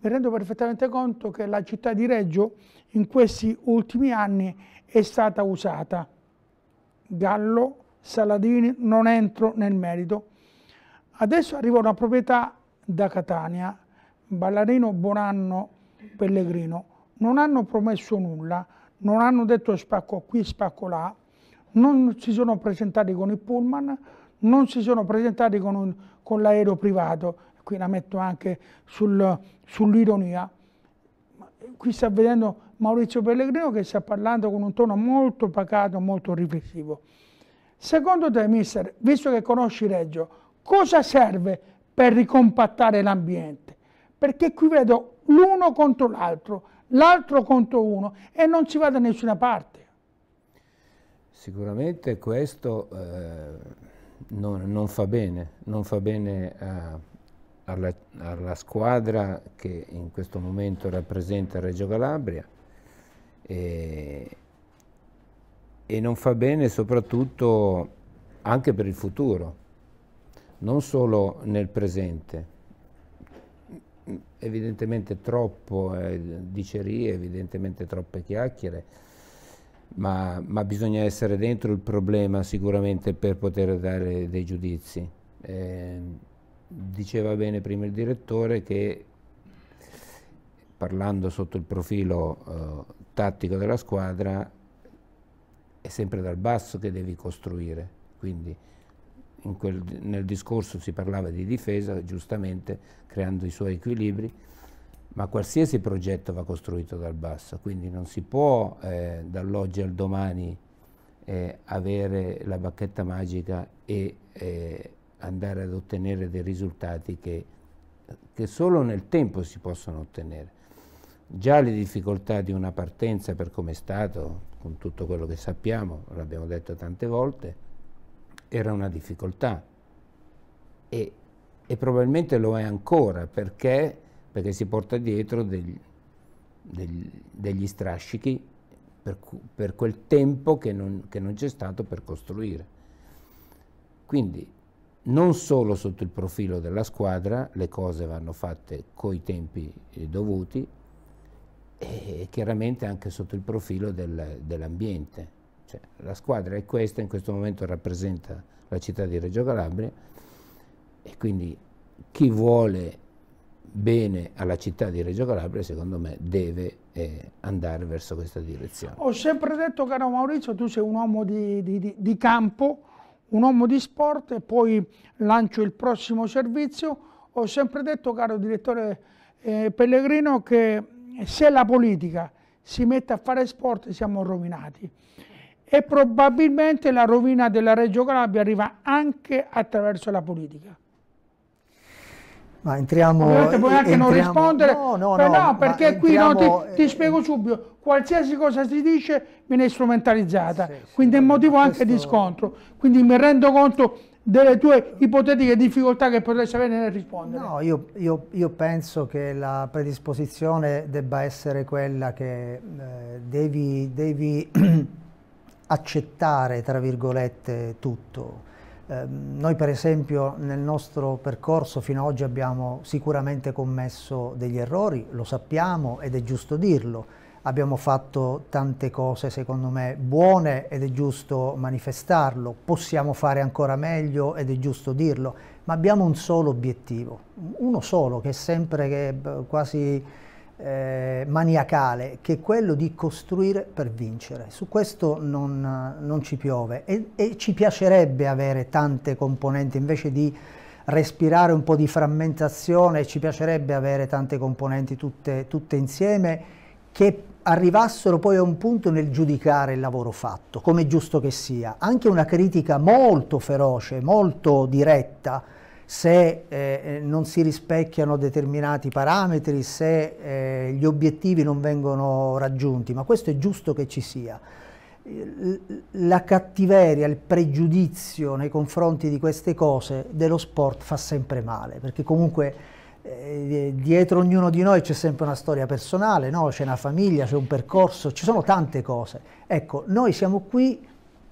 mi rendo perfettamente conto che la città di Reggio in questi ultimi anni è stata usata. Gallo, Saladini, non entro nel merito, Adesso arriva una proprietà da Catania, Ballarino Bonanno Pellegrino. Non hanno promesso nulla, non hanno detto spacco qui, spacco là, non si sono presentati con il pullman, non si sono presentati con, con l'aereo privato, qui la metto anche sul, sull'ironia. Eh, qui sta vedendo Maurizio Pellegrino che sta parlando con un tono molto pacato, molto riflessivo. Secondo te, mister, visto che conosci Reggio, cosa serve per ricompattare l'ambiente? Perché qui vedo l'uno contro l'altro, l'altro contro uno e non si va da nessuna parte. Sicuramente questo eh, non, non, fa bene, non fa bene a, eh, alla, alla, squadra che in questo momento rappresenta Reggio Calabria e, e non fa bene soprattutto anche per il futuro non solo nel presente, evidentemente troppo eh, dicerie, evidentemente troppe chiacchiere, ma, ma, bisogna essere dentro il problema sicuramente per poter dare dei giudizi. Eh, diceva bene prima il direttore che parlando sotto il profilo eh, tattico della squadra è sempre dal basso che devi costruire, quindi quel, nel discorso si parlava di difesa, giustamente creando i suoi equilibri, ma qualsiasi progetto va costruito dal basso, quindi non si può eh, dall'oggi al domani eh, avere la bacchetta magica e eh, andare ad ottenere dei risultati che, che solo nel tempo si possono ottenere. Già le difficoltà di una partenza per come è stato, con tutto quello che sappiamo, l'abbiamo detto tante volte, era una difficoltà e, e probabilmente lo è ancora perché, perché si porta dietro degli, degli, degli strascichi per, per, quel tempo che non, che non c'è stato per costruire. Quindi non solo sotto il profilo della squadra, le cose vanno fatte coi tempi eh, dovuti, e chiaramente anche sotto il profilo del, dell'ambiente. Cioè, la squadra è questa, in questo momento rappresenta la città di Reggio Calabria e quindi chi vuole bene alla città di Reggio Calabria, secondo me, deve eh, andare verso questa direzione. Ho sempre detto, caro Maurizio, tu sei un uomo di, di, di campo, un uomo di sport e poi lancio il prossimo servizio. Ho sempre detto, caro direttore eh, Pellegrino, che se la politica si mette a fare sport siamo rovinati e probabilmente la rovina della Reggio Calabria arriva anche attraverso la politica. Ma entriamo... Ovviamente puoi anche entriamo, non rispondere, no, no, no, perché entriamo, qui no, ti, ti, eh, spiego subito, qualsiasi cosa si dice viene strumentalizzata, sì, sì, quindi è motivo anche di scontro, quindi mi rendo conto delle tue ipotetiche difficoltà che potresti avere nel rispondere. No, io, io, io penso che la predisposizione debba essere quella che eh, devi, devi accettare, tra virgolette, tutto. Ehm, noi per esempio nel nostro percorso fino ad oggi abbiamo sicuramente commesso degli errori, lo sappiamo ed è giusto dirlo. Abbiamo fatto tante cose secondo me buone ed è giusto manifestarlo, possiamo fare ancora meglio ed è giusto dirlo, ma abbiamo un solo obiettivo, uno solo che è sempre che quasi eh, maniacale che è quello di costruire per vincere. Su questo non, non ci piove e, e, ci piacerebbe avere tante componenti invece di respirare un po' di frammentazione, ci piacerebbe avere tante componenti tutte, tutte insieme che arrivassero poi a un punto nel giudicare il lavoro fatto, come è giusto che sia. Anche una critica molto feroce, molto diretta, se eh, eh, non si rispecchiano determinati parametri, se eh, gli obiettivi non vengono raggiunti, ma questo è giusto che ci sia. La cattiveria, il pregiudizio nei confronti di queste cose dello sport fa sempre male, perché comunque eh, dietro ognuno di noi c'è sempre una storia personale, no? c'è una famiglia, c'è un percorso, ci sono tante cose. Ecco, noi siamo qui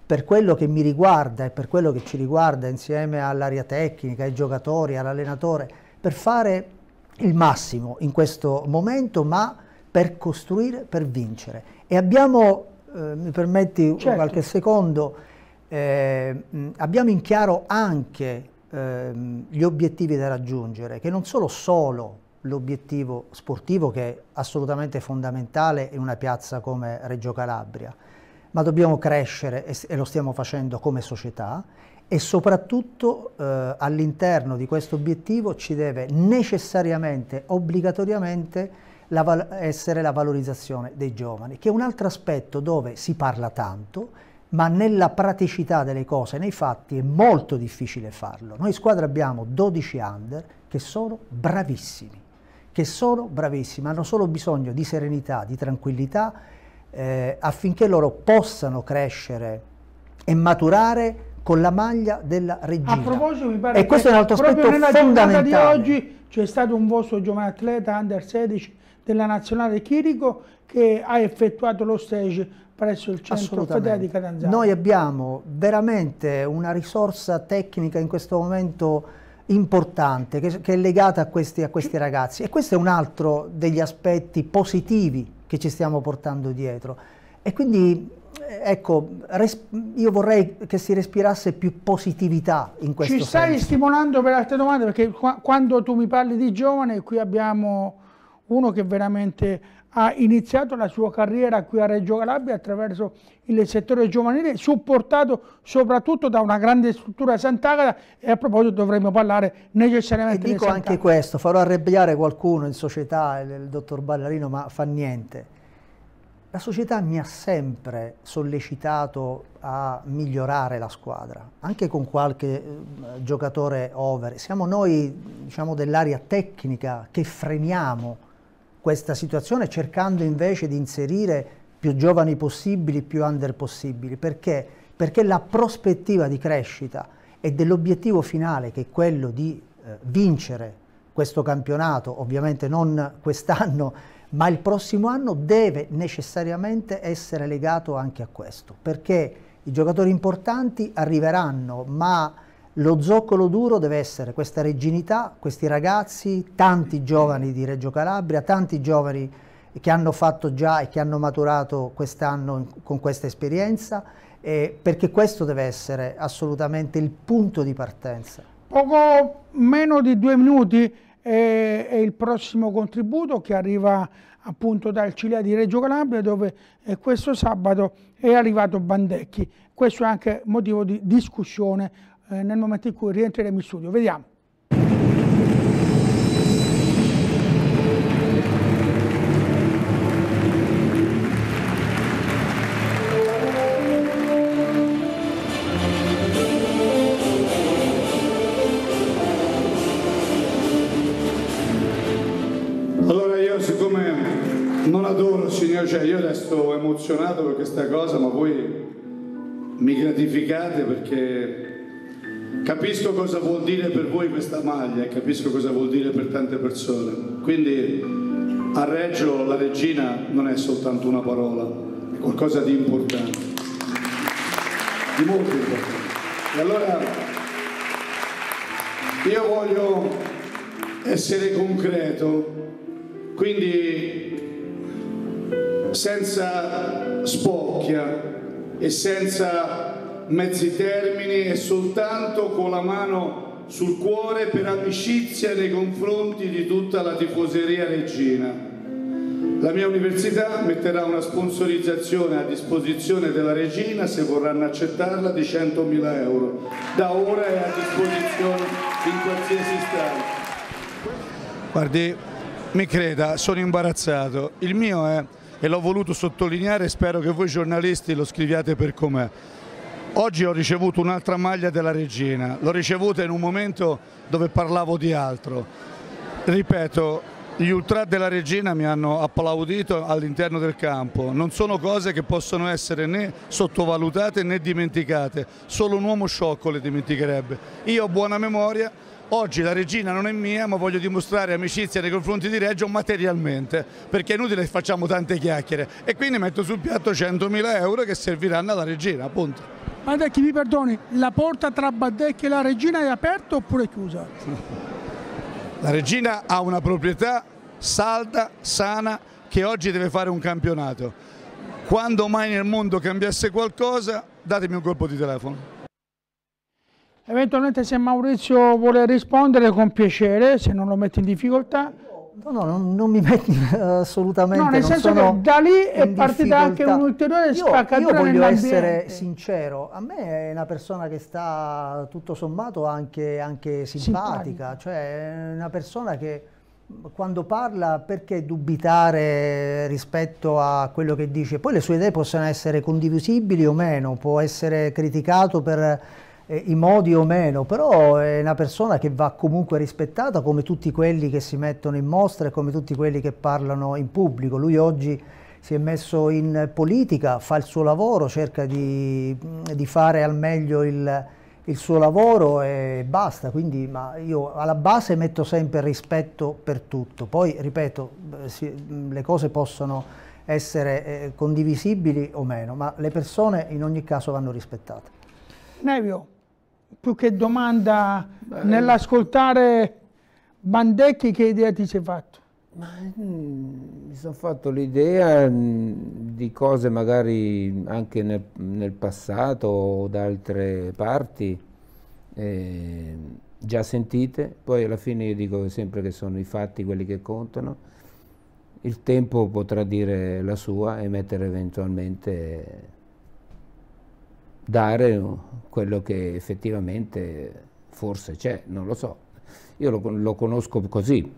per quello che mi riguarda e per quello che ci riguarda insieme all'area tecnica, ai giocatori, all'allenatore, per fare il massimo in questo momento, ma per costruire, per vincere. E abbiamo, eh, mi permetti certo. qualche secondo, eh, abbiamo in chiaro anche ehm, gli obiettivi da raggiungere, che non sono solo l'obiettivo sportivo, che è assolutamente fondamentale in una piazza come Reggio Calabria, ma dobbiamo crescere e, lo stiamo facendo come società e soprattutto eh, all'interno di questo obiettivo ci deve necessariamente, obbligatoriamente la essere la valorizzazione dei giovani, che è un altro aspetto dove si parla tanto, ma nella praticità delle cose, nei fatti, è molto difficile farlo. Noi in squadra abbiamo 12 under che sono bravissimi, che sono bravissimi, hanno solo bisogno di serenità, di tranquillità eh, affinché loro possano crescere e maturare con la maglia della regina. A proposito mi pare e questo è un altro aspetto fondamentale. di oggi c'è stato un vostro giovane atleta under 16 della nazionale Chirico che ha effettuato lo stage presso il centro federale di Catanzaro. Noi abbiamo veramente una risorsa tecnica in questo momento importante che, che è legata a questi, a questi ragazzi e questo è un altro degli aspetti positivi che ci stiamo portando dietro. E quindi eh, ecco, io vorrei che si respirasse più positività in questo Ci senso. Ci stai stimolando per altre domande perché qua, quando tu mi parli di giovane qui abbiamo uno che veramente ha iniziato la sua carriera qui a Reggio Calabria attraverso il settore giovanile, supportato soprattutto da una grande struttura Sant'Agata e a proposito dovremmo parlare necessariamente e dico di Sant'Agata. anche questo, farò arrabbiare qualcuno in società, il, dottor Ballarino, ma fa niente. La società mi ha sempre sollecitato a migliorare la squadra, anche con qualche eh, giocatore over. Siamo noi diciamo, dell'area tecnica che freniamo questa situazione cercando invece di inserire più giovani possibili, più under possibili. Perché? Perché la prospettiva di crescita e dell'obiettivo finale che è quello di eh, vincere questo campionato, ovviamente non quest'anno, ma il prossimo anno deve necessariamente essere legato anche a questo, perché i giocatori importanti arriveranno, ma lo zoccolo duro deve essere questa reginità, questi ragazzi, tanti giovani di Reggio Calabria, tanti giovani che hanno fatto già e che hanno maturato quest'anno con questa esperienza, eh, perché questo deve essere assolutamente il punto di partenza. Poco meno di due minuti è, il prossimo contributo che arriva appunto dal Cilea di Reggio Calabria dove eh, questo sabato è arrivato Bandecchi. Questo è anche motivo di discussione eh, nel momento in cui rientreremo in studio. Vediamo. cioè io resto emozionato per questa cosa, ma voi mi gratificate perché Capisco cosa vuol dire per voi questa maglia e capisco cosa vuol dire per tante persone. Quindi a Reggio la regina non è soltanto una parola, è qualcosa di importante, di molto importante. E allora io voglio essere concreto, quindi senza spocchia e senza mezzi termini e soltanto con la mano sul cuore per amicizia nei confronti di tutta la tifoseria regina. La mia università metterà una sponsorizzazione a disposizione della regina se vorranno accettarla di 100.000 euro. Da ora è a disposizione in qualsiasi istante. Guardi, mi creda, sono imbarazzato. Il mio è, e l'ho voluto sottolineare, spero che voi giornalisti lo scriviate per com'è. Oggi ho ricevuto un'altra maglia della regina, l'ho ricevuta in un momento dove parlavo di altro. Ripeto, gli ultra della regina mi hanno applaudito all'interno del campo, non sono cose che possono essere né sottovalutate né dimenticate, solo un uomo sciocco le dimenticherebbe. Io ho buona memoria, Oggi la regina non è mia, ma voglio dimostrare amicizia nei confronti di Reggio materialmente, perché è inutile che facciamo tante chiacchiere. E quindi metto sul piatto 100.000 euro che serviranno alla regina, appunto. Ma Tecchi, mi perdoni, la porta tra Baddecchi e la Regina è aperta oppure chiusa? La Regina ha una proprietà salda, sana, che oggi deve fare un campionato. Quando mai nel mondo cambiasse qualcosa, datemi un colpo di telefono. Eventualmente se Maurizio vuole rispondere con piacere, se non lo mette in difficoltà. No, no, non, non, mi metti eh, assolutamente. No, nel senso che da lì è partita anche un'ulteriore spaccatura. Io, io voglio essere sincero, a me è una persona che sta tutto sommato anche, anche simpatica, simpatica, cioè una persona che quando parla perché dubitare rispetto a quello che dice? Poi le sue idee possono essere condivisibili o meno, può essere criticato per eh, i modi o meno, però è una persona che va comunque rispettata come tutti quelli che si mettono in mostra e come tutti quelli che parlano in pubblico. Lui oggi si è messo in politica, fa il suo lavoro, cerca di, di fare al meglio il, il suo lavoro e basta, quindi ma io alla base metto sempre rispetto per tutto, poi ripeto, eh, si, mm, le cose possono essere eh, condivisibili o meno, ma le persone in ogni caso vanno rispettate. Nevio, più che domanda, Beh, nell'ascoltare Bandecchi che idea ti sei fatto? Ma, mh, mm, mi sono fatto l'idea mm, di cose magari anche nel, nel passato o da altre parti eh, già sentite, poi alla fine io dico sempre che sono i fatti quelli che contano, il tempo potrà dire la sua e mettere eventualmente dare quello che effettivamente forse c'è, non lo so. Io lo, lo, conosco così,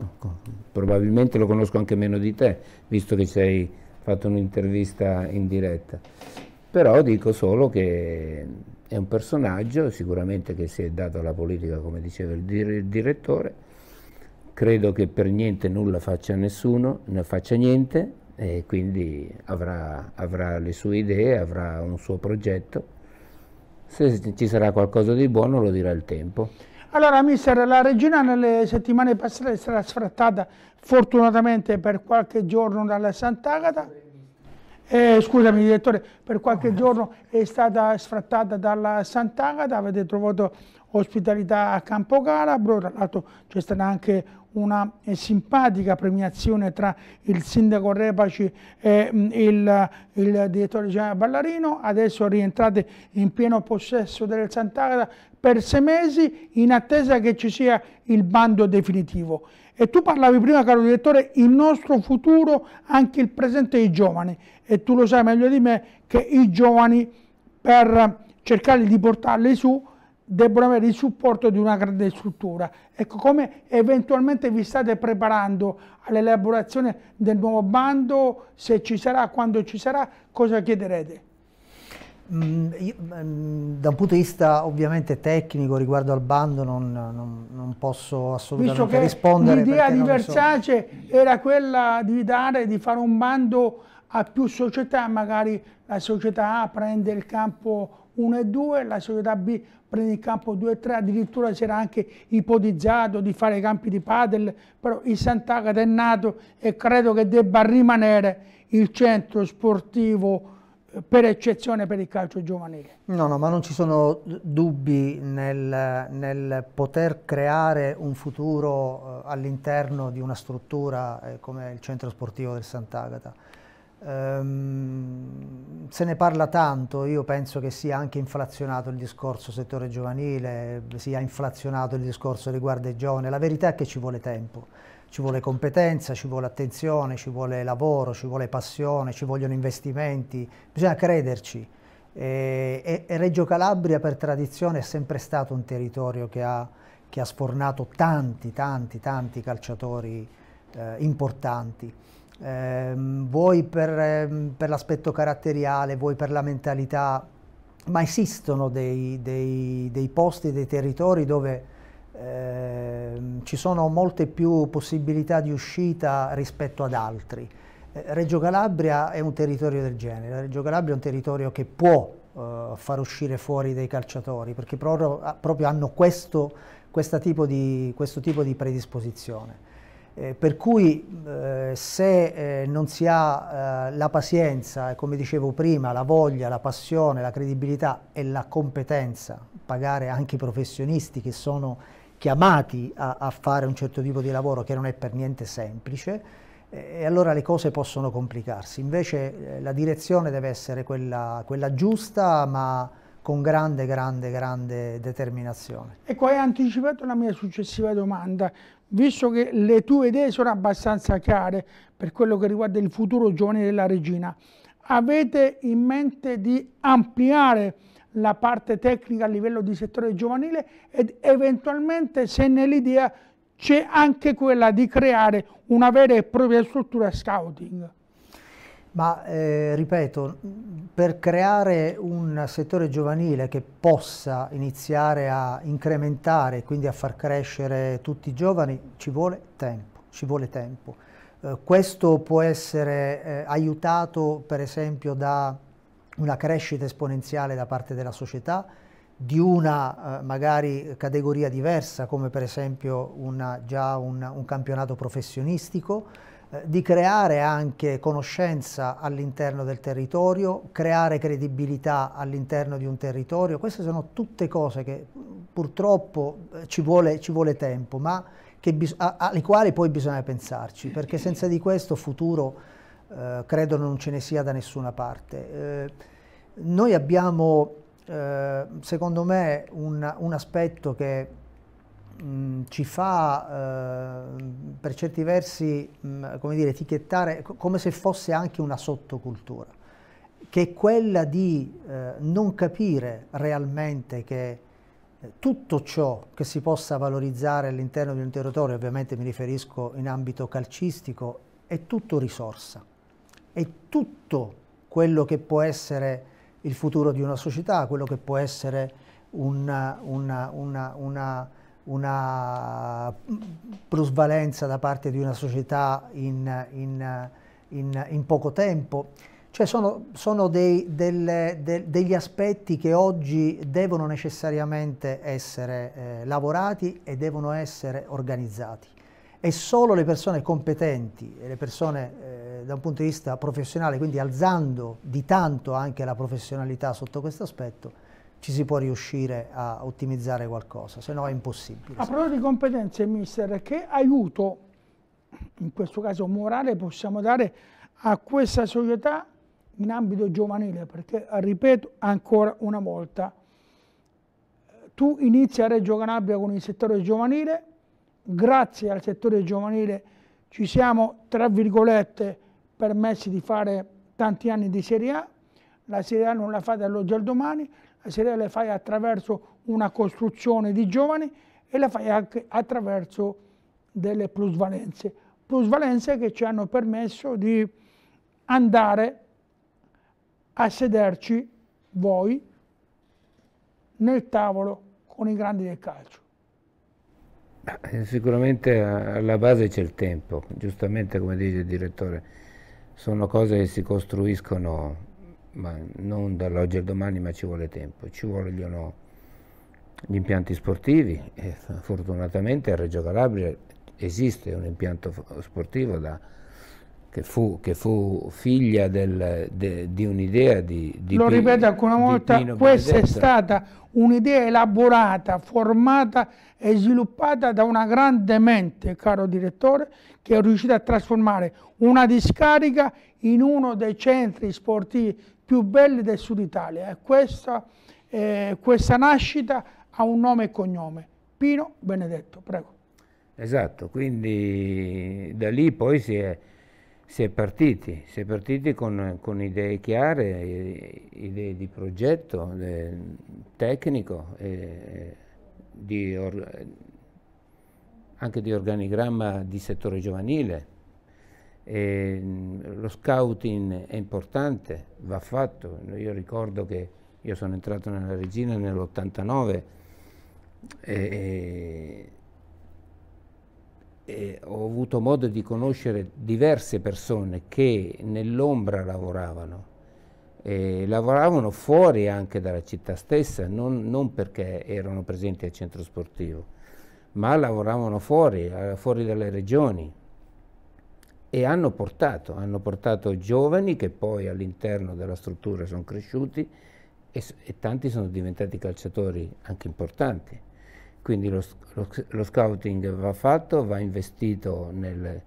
probabilmente lo conosco anche meno di te, visto che ci hai fatto un'intervista in diretta. Però dico solo che è un personaggio sicuramente che si è dato alla politica, come diceva il, direttore, credo che per niente nulla faccia nessuno, ne faccia niente e quindi avrà, avrà le sue idee, avrà un suo progetto se ci sarà qualcosa di buono lo dirà il tempo. Allora, mister, la Regina nelle settimane passate sarà sfrattata fortunatamente per qualche giorno dalla Sant'Agata. Eh, scusami direttore, per qualche giorno è stata sfrattata dalla Sant'Agata, avete trovato ospitalità a Campo Calabro, tra l'altro c'è stata anche una eh, simpatica premiazione tra il sindaco Repaci e mm, il, il direttore generale Ballarino, adesso rientrate in pieno possesso del Sant'Agata per sei mesi in attesa che ci sia il bando definitivo. E tu parlavi prima, caro direttore, il nostro futuro, anche il presente dei giovani. E tu lo sai meglio di me che i giovani per cercare di portarli su debbono avere il supporto di una grande struttura. Ecco come eventualmente vi state preparando all'elaborazione del nuovo bando, se ci sarà, quando ci sarà, cosa chiederete? Mm, io, mm, da un punto di vista ovviamente tecnico riguardo al bando non, non, non posso assolutamente Visto che rispondere. L'idea di Versace so. era quella di dare, di fare un bando a più società, magari la società A prende il campo 1 e 2, la società B prende in campo 2 e 3, addirittura c'era anche ipotizzato di fare campi di padel, però il Sant'Agata è nato e credo che debba rimanere il centro sportivo eh, per eccezione per il calcio giovanile. No, no, ma non ci sono dubbi nel, nel poter creare un futuro eh, all'interno di una struttura eh, come il centro sportivo del Sant'Agata. Um, se ne parla tanto, io penso che sia anche inflazionato il discorso settore giovanile, sia inflazionato il discorso riguardo ai giovani, la verità è che ci vuole tempo, ci vuole competenza, ci vuole attenzione, ci vuole lavoro, ci vuole passione, ci vogliono investimenti, bisogna crederci. E, e, e Reggio Calabria per tradizione è sempre stato un territorio che ha, che ha sfornato tanti, tanti, tanti calciatori eh, importanti eh, vuoi per, ehm, per l'aspetto caratteriale, vuoi per la mentalità, ma esistono dei, dei, dei posti, dei territori dove eh, ci sono molte più possibilità di uscita rispetto ad altri. Eh, Reggio Calabria è un territorio del genere, Reggio Calabria è un territorio che può eh, far uscire fuori dei calciatori perché proprio, ah, proprio hanno questo, tipo di, questo tipo di predisposizione. Eh, per cui eh, se eh, non si ha eh, la pazienza, come dicevo prima, la voglia, la passione, la credibilità e la competenza, pagare anche i professionisti che sono chiamati a, a fare un certo tipo di lavoro che non è per niente semplice, eh, e allora le cose possono complicarsi. Invece eh, la direzione deve essere quella, quella giusta, ma con grande, grande, grande determinazione. Ecco, hai anticipato la mia successiva domanda visto che le tue idee sono abbastanza chiare per quello che riguarda il futuro giovane della regina, avete in mente di ampliare la parte tecnica a livello di settore giovanile ed eventualmente se nell'idea c'è anche quella di creare una vera e propria struttura scouting. Ma eh, ripeto, per creare un settore giovanile che possa iniziare a incrementare, quindi a far crescere tutti i giovani, ci vuole tempo, ci vuole tempo. Eh, questo può essere eh, aiutato per esempio da una crescita esponenziale da parte della società, di una eh, magari categoria diversa come per esempio una, già un, un campionato professionistico, eh, di creare anche conoscenza all'interno del territorio, creare credibilità all'interno di un territorio, queste sono tutte cose che purtroppo eh, ci vuole, ci vuole tempo, ma alle quali poi bisogna pensarci, perché senza di questo futuro eh, credo non ce ne sia da nessuna parte. Eh, noi abbiamo, eh, secondo me, un, un aspetto che Mm, ci fa eh, per certi versi, mh, mm, come dire, etichettare co come se fosse anche una sottocultura, che è quella di eh, non capire realmente che eh, tutto ciò che si possa valorizzare all'interno di un territorio, ovviamente mi riferisco in ambito calcistico, è tutto risorsa, è tutto quello che può essere il futuro di una società, quello che può essere una, una, una, una una plusvalenza da parte di una società in, in, in, in poco tempo. Cioè sono, sono dei, delle, de, degli aspetti che oggi devono necessariamente essere eh, lavorati e devono essere organizzati. E solo le persone competenti, le persone eh, da un punto di vista professionale, quindi alzando di tanto anche la professionalità sotto questo aspetto, ci si può riuscire a ottimizzare qualcosa, se no è impossibile. A proposito di competenze, mister, che aiuto, in questo caso morale, possiamo dare a questa società in ambito giovanile? Perché, ripeto ancora una volta, tu inizi a Reggio Calabria con il settore giovanile, grazie al settore giovanile ci siamo, tra virgolette, permessi di fare tanti anni di Serie A, la Serie A non la fate dall'oggi al domani, la serie A la fai attraverso una costruzione di giovani e le fai anche attraverso delle plusvalenze. Plusvalenze che ci hanno permesso di andare a sederci voi nel tavolo con i grandi del calcio. Eh, sicuramente eh, alla base c'è il tempo, giustamente come dice il direttore, sono cose che si costruiscono ma non dall'oggi al domani, ma ci vuole tempo, ci vogliono gli impianti sportivi, e fortunatamente a Reggio Calabria esiste un impianto sportivo da, che, fu, che, fu, figlia del, de, di un'idea di, di... Lo ripeto ancora una volta, questa Benedetto. è stata un'idea elaborata, formata e sviluppata da una grande mente, caro direttore, che è riuscita a trasformare una discarica in uno dei centri sportivi più belli del sud Italia e questa, eh, questa nascita ha un nome e cognome, Pino Benedetto, prego. Esatto, quindi da lì poi si è, si è partiti, si è partiti con, con, idee chiare, eh, idee di progetto eh, tecnico, eh, di anche di organigramma di settore giovanile. E ehm, lo scouting è importante, va fatto. Io ricordo che io sono entrato nella Regina nell'89 e, e ho avuto modo di conoscere diverse persone che nell'ombra lavoravano. E lavoravano fuori anche dalla città stessa, non, non perché erano presenti al centro sportivo, ma lavoravano fuori, eh, fuori dalle regioni e hanno portato, hanno portato giovani che poi all'interno della struttura sono cresciuti e, e, tanti sono diventati calciatori anche importanti. Quindi lo, lo, lo scouting va fatto, va investito nel,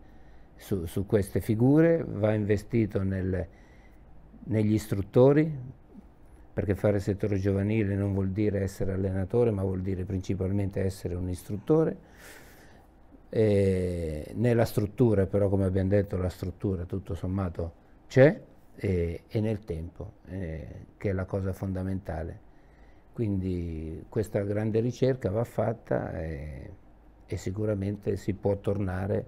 su, su, queste figure, va investito nel, negli istruttori, perché fare settore giovanile non vuol dire essere allenatore, ma vuol dire principalmente essere un istruttore eh, nella struttura, però come abbiamo detto la struttura tutto sommato c'è e, e nel tempo, eh, che è la cosa fondamentale. Quindi questa grande ricerca va fatta e, e sicuramente si può tornare,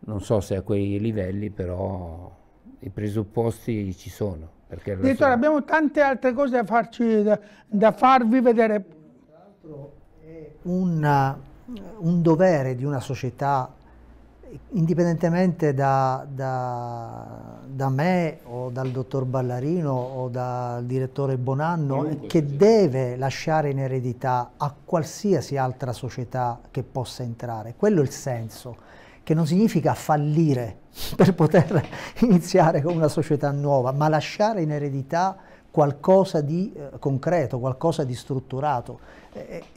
non so se a quei livelli, però i presupposti ci sono. Direttore, sua... abbiamo tante altre cose da, farci, da, da farvi vedere. Tra l'altro è una un dovere di una società, indipendentemente da, da, da, me o dal dottor Ballarino o dal direttore Bonanno, Comunque, che sì. deve lasciare in eredità a qualsiasi altra società che possa entrare. Quello è il senso, che non significa fallire per poter iniziare con una società nuova, ma lasciare in eredità qualcosa di eh, concreto, qualcosa di strutturato.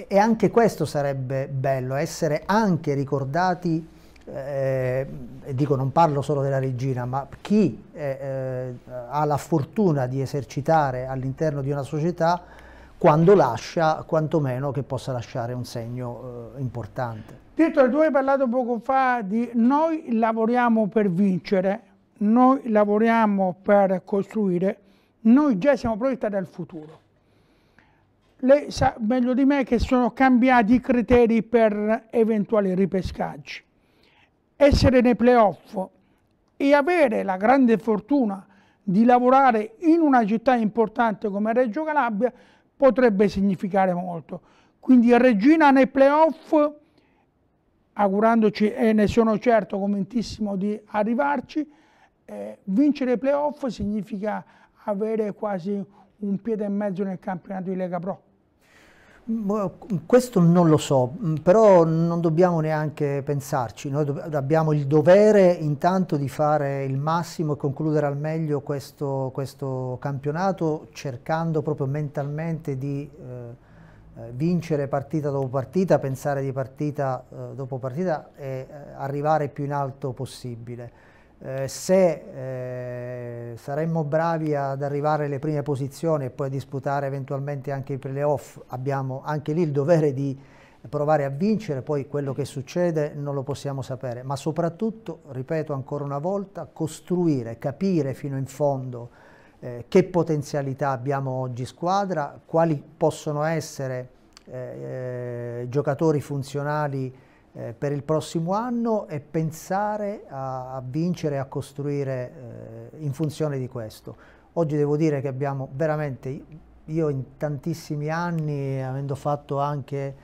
E, anche questo sarebbe bello, essere anche ricordati, eh, dico non parlo solo della regina, ma chi eh, eh, ha la fortuna di esercitare all'interno di una società quando lascia, quantomeno che possa lasciare un segno eh, importante. Pietro, tu hai parlato poco fa di noi lavoriamo per vincere, noi lavoriamo per costruire, noi già siamo proiettati al futuro. Lei sa meglio di me che sono cambiati i criteri per eventuali ripescaggi. Essere nei playoff e avere la grande fortuna di lavorare in una città importante come Reggio Calabria potrebbe significare molto. Quindi Regina nei playoff, augurandoci e ne sono certo convintissimo di arrivarci, eh, vincere i playoff significa avere quasi un piede e mezzo nel campionato di Lega Pro? Mm, boh, questo non lo so, mm, però non dobbiamo neanche pensarci, noi abbiamo il dovere intanto di fare il massimo e concludere al meglio questo, questo campionato cercando proprio mentalmente di eh, eh vincere partita dopo partita, pensare di partita eh, dopo partita e eh, arrivare più in alto possibile. Eh, se eh, saremmo bravi ad arrivare alle prime posizioni e poi a disputare eventualmente anche i playoff, abbiamo anche lì il dovere di provare a vincere, poi quello che succede non lo possiamo sapere, ma soprattutto, ripeto ancora una volta, costruire, capire fino in fondo eh, che potenzialità abbiamo oggi squadra, quali possono essere eh, eh giocatori funzionali eh, per il prossimo anno e pensare a, a vincere e a costruire eh, in funzione di questo. Oggi devo dire che abbiamo veramente, io in tantissimi anni, avendo fatto anche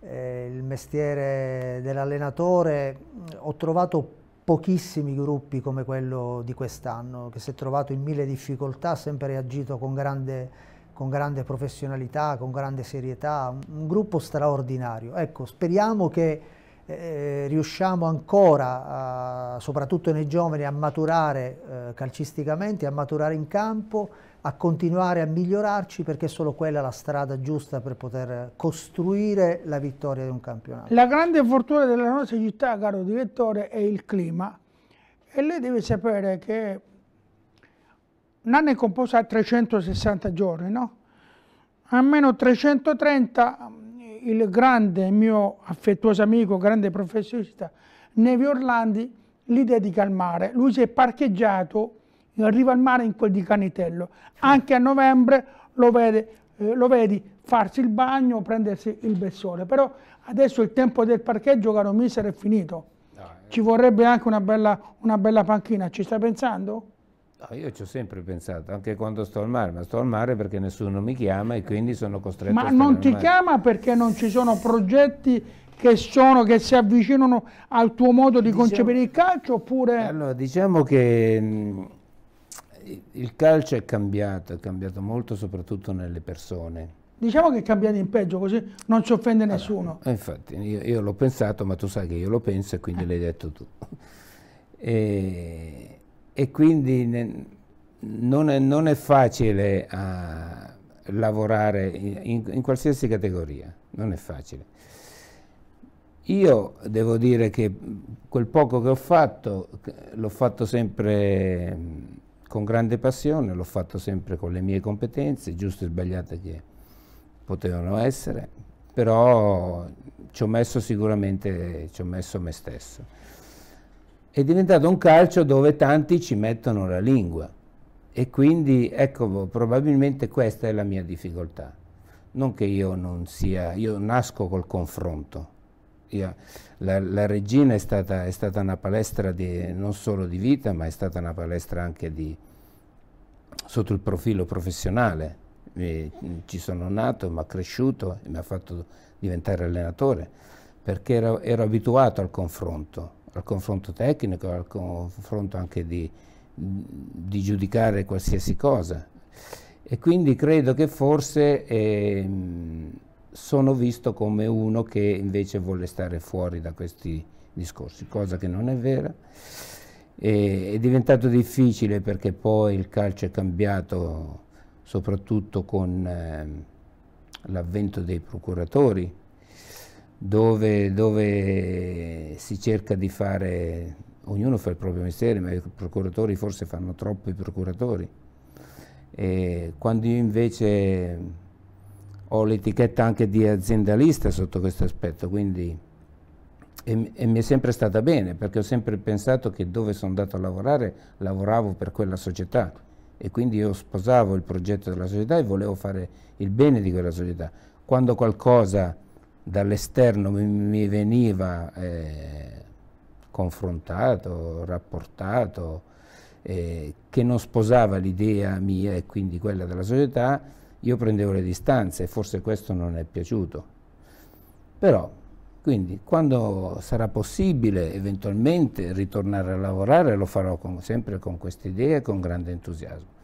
eh, il mestiere dell'allenatore, ho trovato pochissimi gruppi come quello di quest'anno, che si è trovato in mille difficoltà, ha sempre reagito con grande, con grande professionalità, con grande serietà, un, un gruppo straordinario. Ecco, speriamo che eh, riusciamo ancora, a, soprattutto nei giovani, a maturare eh, calcisticamente, a maturare in campo, a continuare a migliorarci perché è solo quella la strada giusta per poter costruire la vittoria di un campionato. La grande fortuna della nostra città, caro direttore, è il clima e lei deve sapere che un anno è composto a 360 giorni, no? Almeno 330 il grande mio affettuoso amico, grande professionista Nevi Orlandi, gli dedica al mare. Lui si è parcheggiato in riva al mare in quel di Canitello. Anche a novembre lo, vede, eh, lo vedi farsi il bagno, prendersi il bel sole. Però adesso il tempo del parcheggio, caro Miser, è finito. Eh. Ci vorrebbe anche una bella, una bella panchina. Ci stai pensando? No, io ci ho sempre pensato, anche quando sto al mare, ma sto al mare perché nessuno mi chiama e quindi sono costretto ma a... Ma non ti chiama perché non ci sono progetti che, sono, che si avvicinano al tuo modo di diciamo, concepire il calcio oppure... Eh, allora, diciamo che mh, mm, il calcio è cambiato, è cambiato molto soprattutto nelle persone. Diciamo che è cambiato in peggio, così non ci offende allora, nessuno. Eh, infatti, io, io l'ho pensato, ma tu sai che io lo penso e quindi eh. l'hai detto tu. E e quindi ne, non, è, non è, facile uh, lavorare in, in, qualsiasi categoria, non è facile. Io devo dire che quel poco che ho fatto l'ho fatto sempre con grande passione, l'ho fatto sempre con le mie competenze, giuste e sbagliate che potevano essere, però ci ho messo sicuramente, ci ho messo me stesso è diventato un calcio dove tanti ci mettono la lingua e quindi ecco probabilmente questa è la mia difficoltà. Non che io non sia, io nasco col confronto. Io, la, la, regina è stata, è stata una palestra di, non solo di vita, ma è stata una palestra anche di, sotto il profilo professionale. E, ci sono nato, mi ha cresciuto, mi ha fatto diventare allenatore, perché ero, ero abituato al confronto al confronto tecnico, al confronto anche di, di giudicare qualsiasi cosa. E quindi credo che forse eh, sono visto come uno che invece vuole stare fuori da questi discorsi, cosa che non è vera. E, è diventato difficile perché poi il calcio è cambiato soprattutto con eh, l'avvento dei procuratori dove, dove si cerca di fare, ognuno fa il proprio mestiere, ma i procuratori forse fanno troppo i procuratori. E quando io invece ho l'etichetta anche di aziendalista sotto questo aspetto, quindi e, e, mi è sempre stata bene perché ho sempre pensato che dove sono andato a lavorare lavoravo per quella società e quindi io sposavo il progetto della società e volevo fare il bene di quella società. Quando qualcosa dall'esterno mi, mi veniva eh, confrontato, rapportato, eh, che non sposava l'idea mia e quindi quella della società, io prendevo le distanze e forse questo non è piaciuto. Però, quindi, quando sarà possibile eventualmente ritornare a lavorare, lo farò con, sempre con queste idee e con grande entusiasmo.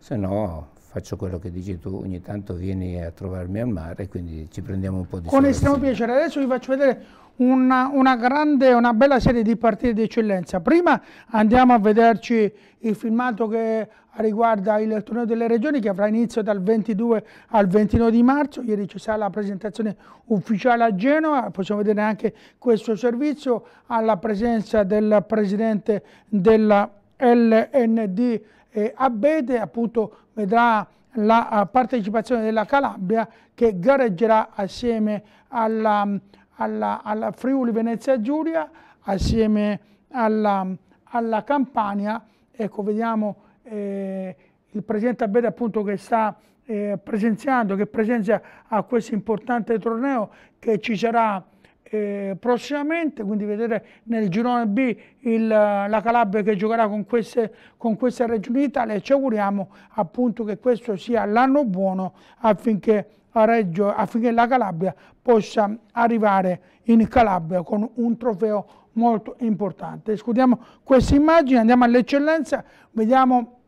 Se no, faccio quello che dici tu, ogni tanto vieni a trovarmi al mare, quindi ci prendiamo un po' di Con estremo piacere, adesso vi faccio vedere una, una, grande, una bella serie di partite di eccellenza. Prima andiamo a vederci il filmato che riguarda il torneo delle regioni che avrà inizio dal 22 al 29 di marzo, ieri ci sarà la presentazione ufficiale a Genova, possiamo vedere anche questo servizio alla presenza del presidente della LND eh, Abete appunto vedrà la eh, partecipazione della Calabria che gareggerà assieme alla, mm, alla, alla Friuli Venezia Giulia, assieme alla, mm, alla Campania. Ecco, vediamo eh, il presidente Abete appunto che sta eh, presenziando, che presenzia a questo importante torneo che ci sarà eh, prossimamente, quindi vedere nel girone B il, la Calabria che giocherà con queste, con queste regioni d'Italia e ci auguriamo appunto che questo sia l'anno buono affinché, Reggio, affinché la Calabria possa arrivare in Calabria con un trofeo molto importante. Discutiamo queste immagini, andiamo all'eccellenza, vediamo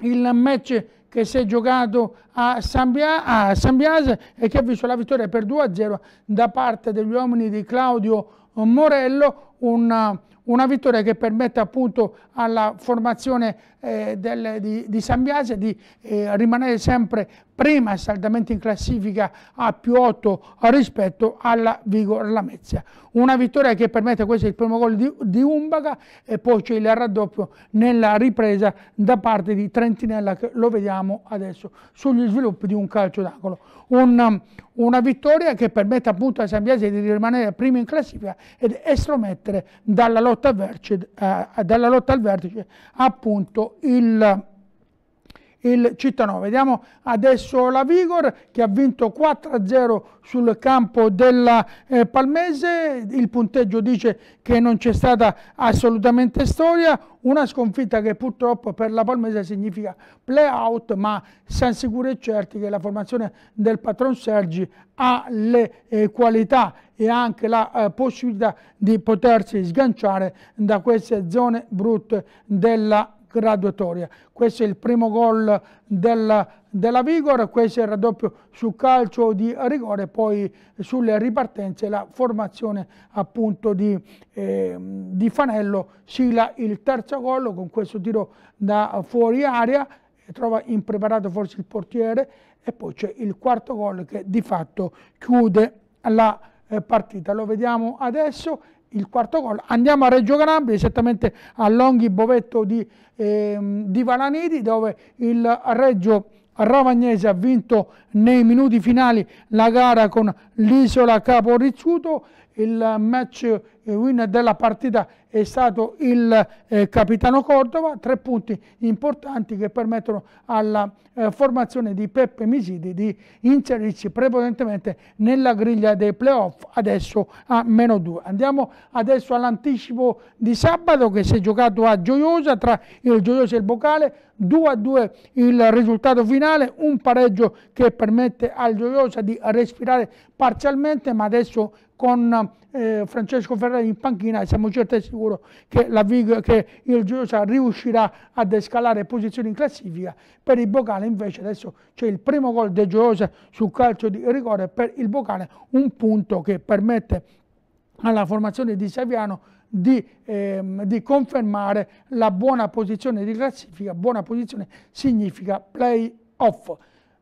il match che si è giocato a San, Bia, a San Biase e che ha visto la vittoria per 2-0 da parte degli uomini di Claudio Morello, una, una vittoria che permette appunto alla formazione eh, del, di, di, San Biase di eh, rimanere sempre prima saldamente in classifica a più 8 rispetto alla Vigor Lamezia. Una vittoria che permette, questo è il primo gol di, di Umbaga e poi c'è il raddoppio nella ripresa da parte di Trentinella che lo vediamo adesso sugli sviluppi di un calcio d'angolo. Un, una vittoria che permette appunto a San di rimanere prima in classifica ed estromettere dalla lotta, vertice, eh, dalla lotta al vertice appunto il il Cittanova. Vediamo adesso la Vigor che ha vinto 4-0 sul campo della eh, Palmese, il punteggio dice che non c'è stata assolutamente storia, una sconfitta che purtroppo per la Palmese significa play-out, ma siamo sicuri e certi che la formazione del patron Sergi ha le eh, qualità e anche la eh, possibilità di potersi sganciare da queste zone brutte della graduatoria. Questo è il primo gol della, della Vigor, questo è il raddoppio su calcio di rigore, poi sulle ripartenze la formazione appunto di, eh, di Fanello sigla il terzo gol con questo tiro da fuori aria, trova impreparato forse il portiere e poi c'è il quarto gol che di fatto chiude la eh, partita. Lo vediamo adesso il quarto gol. Andiamo a Reggio Calabria, esattamente a Longhi Bovetto di, eh, di Valaniti, dove il Reggio Ravagnese ha vinto nei minuti finali la gara con l'Isola Capo Rizzuto. il match winner della partita è stato il eh, capitano Cordova, tre punti importanti che permettono alla eh, formazione di Peppe Misidi di inserirsi prepotentemente nella griglia dei playoff, adesso a meno due. Andiamo adesso all'anticipo di sabato che si è giocato a Gioiosa tra il Gioiosa e il Bocale, 2 a 2 il risultato finale, un pareggio che permette al Gioiosa di respirare parzialmente, ma adesso con eh, Francesco Ferrari arrivati in panchina e siamo certi e sicuri che, che il Gioiosa riuscirà ad escalare posizioni in classifica. Per il Bocale invece adesso c'è il primo gol del Gioiosa sul calcio di rigore per il Bocale, un punto che permette alla formazione di Saviano di, ehm, di, confermare la buona posizione di classifica, buona posizione significa playoff.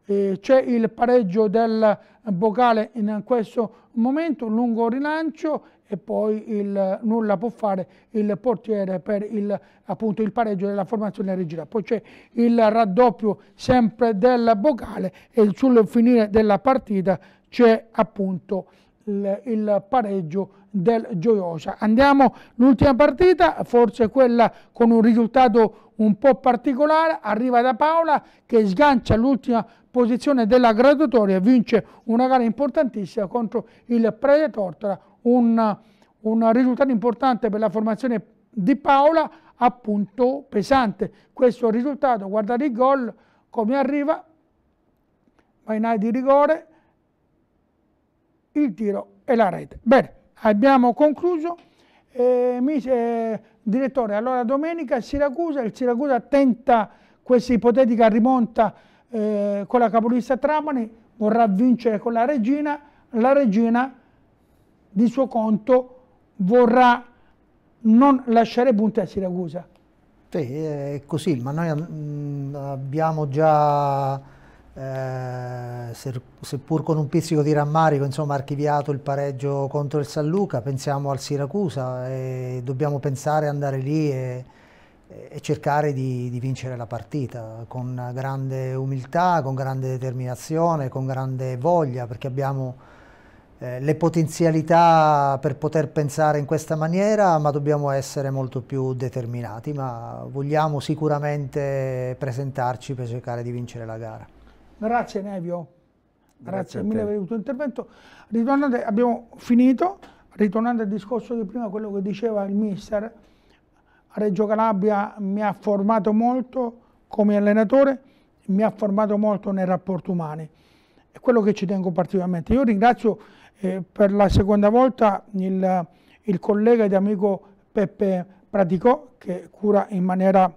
Eh, C'è il pareggio del Bocale in questo momento, un lungo rilancio e poi il, nulla può fare il portiere per il, appunto, il pareggio della formazione rigida. Poi c'è il raddoppio sempre del Bocale e sul finire della partita c'è appunto il, il pareggio del Gioiosa. Andiamo all'ultima partita, forse quella con un risultato un po' particolare, arriva da Paola che sgancia l'ultima posizione della graduatoria vince una gara importantissima contro il Prede Tortora un, un risultato importante per la formazione di Paola, appunto pesante. Questo risultato, guardate il gol, come arriva, va in di rigore, il tiro e la rete. Bene, abbiamo concluso. Eh, eh, direttore, allora domenica Siracusa, il Siracusa tenta questa ipotetica rimonta eh, con la capolista Tramani, vorrà vincere con la regina, la regina di suo conto vorrà non lasciare punte a Siracusa. Sì, è così, ma noi mm, abbiamo già, eh, seppur con un pizzico di rammarico, insomma, archiviato il pareggio contro il San Luca, pensiamo al Siracusa e dobbiamo pensare, ad andare lì e, e cercare di, di, vincere la partita con grande umiltà, con grande determinazione, con grande voglia, perché abbiamo eh, le potenzialità per poter pensare in questa maniera, ma dobbiamo essere molto più determinati, ma vogliamo sicuramente presentarci per cercare di vincere la gara. Grazie Nevio, grazie, grazie mille per il tuo intervento. Ritornate, abbiamo finito, ritornando al discorso di prima, quello che diceva il mister, Reggio Calabria mi ha formato molto come allenatore, mi ha formato molto nel rapporto umani. È quello che ci tengo particolarmente. Io ringrazio eh, per la seconda volta il, il collega ed amico Peppe Praticò, che cura in maniera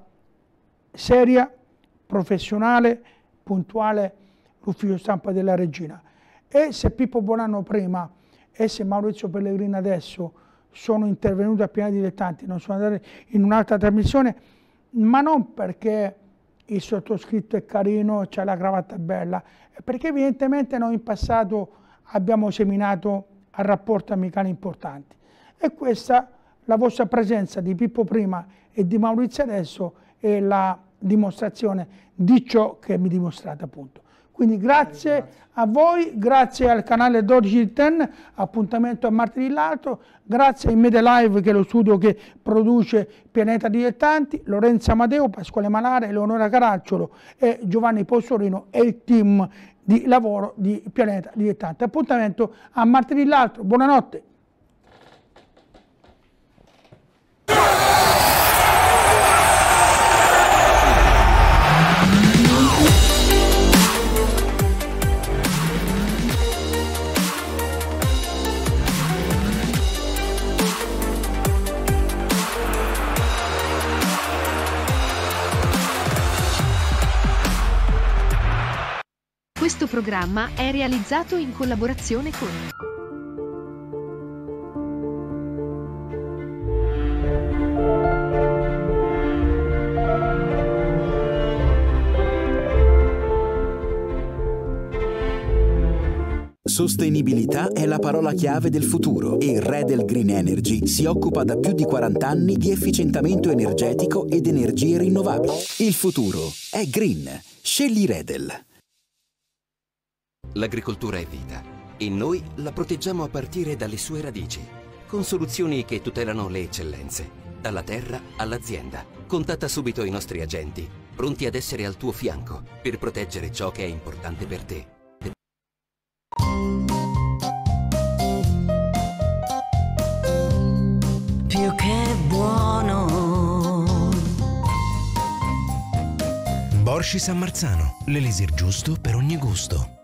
seria, professionale, puntuale l'ufficio stampa della Regina. E se Pippo Bonanno prima e se Maurizio Pellegrini adesso sono intervenuti a piena dilettanti, non sono andati in un'altra trasmissione, ma non perché il sottoscritto è carino, c'è la cravatta bella, perché evidentemente noi in passato abbiamo seminato rapporti amicali importanti. E questa, la vostra presenza di Pippo prima e di Maurizio adesso, è la dimostrazione di ciò che mi dimostrate appunto. Quindi grazie, grazie, a voi, grazie al canale 12 Ten, appuntamento a martedì l'altro, grazie a Mede Live che è lo studio che produce Pianeta Dilettanti, Lorenzo Amadeo, Pasquale Malare, Eleonora Caracciolo e Giovanni Possolino e il team di lavoro di Pianeta Dilettante. Appuntamento a martedì l'altro, buonanotte. Questo programma è realizzato in collaborazione con... Sostenibilità è la parola chiave del futuro e Redel Green Energy si occupa da più di 40 anni di efficientamento energetico ed energie rinnovabili. Il futuro è green. Scegli Redel. L'agricoltura è vita e noi la proteggiamo a partire dalle sue radici, con soluzioni che tutelano le eccellenze, dalla terra all'azienda. Contatta subito i nostri agenti, pronti ad essere al tuo fianco, per proteggere ciò che è importante per te. Più che buono. Borsci San Marzano, l'elisir giusto per ogni gusto.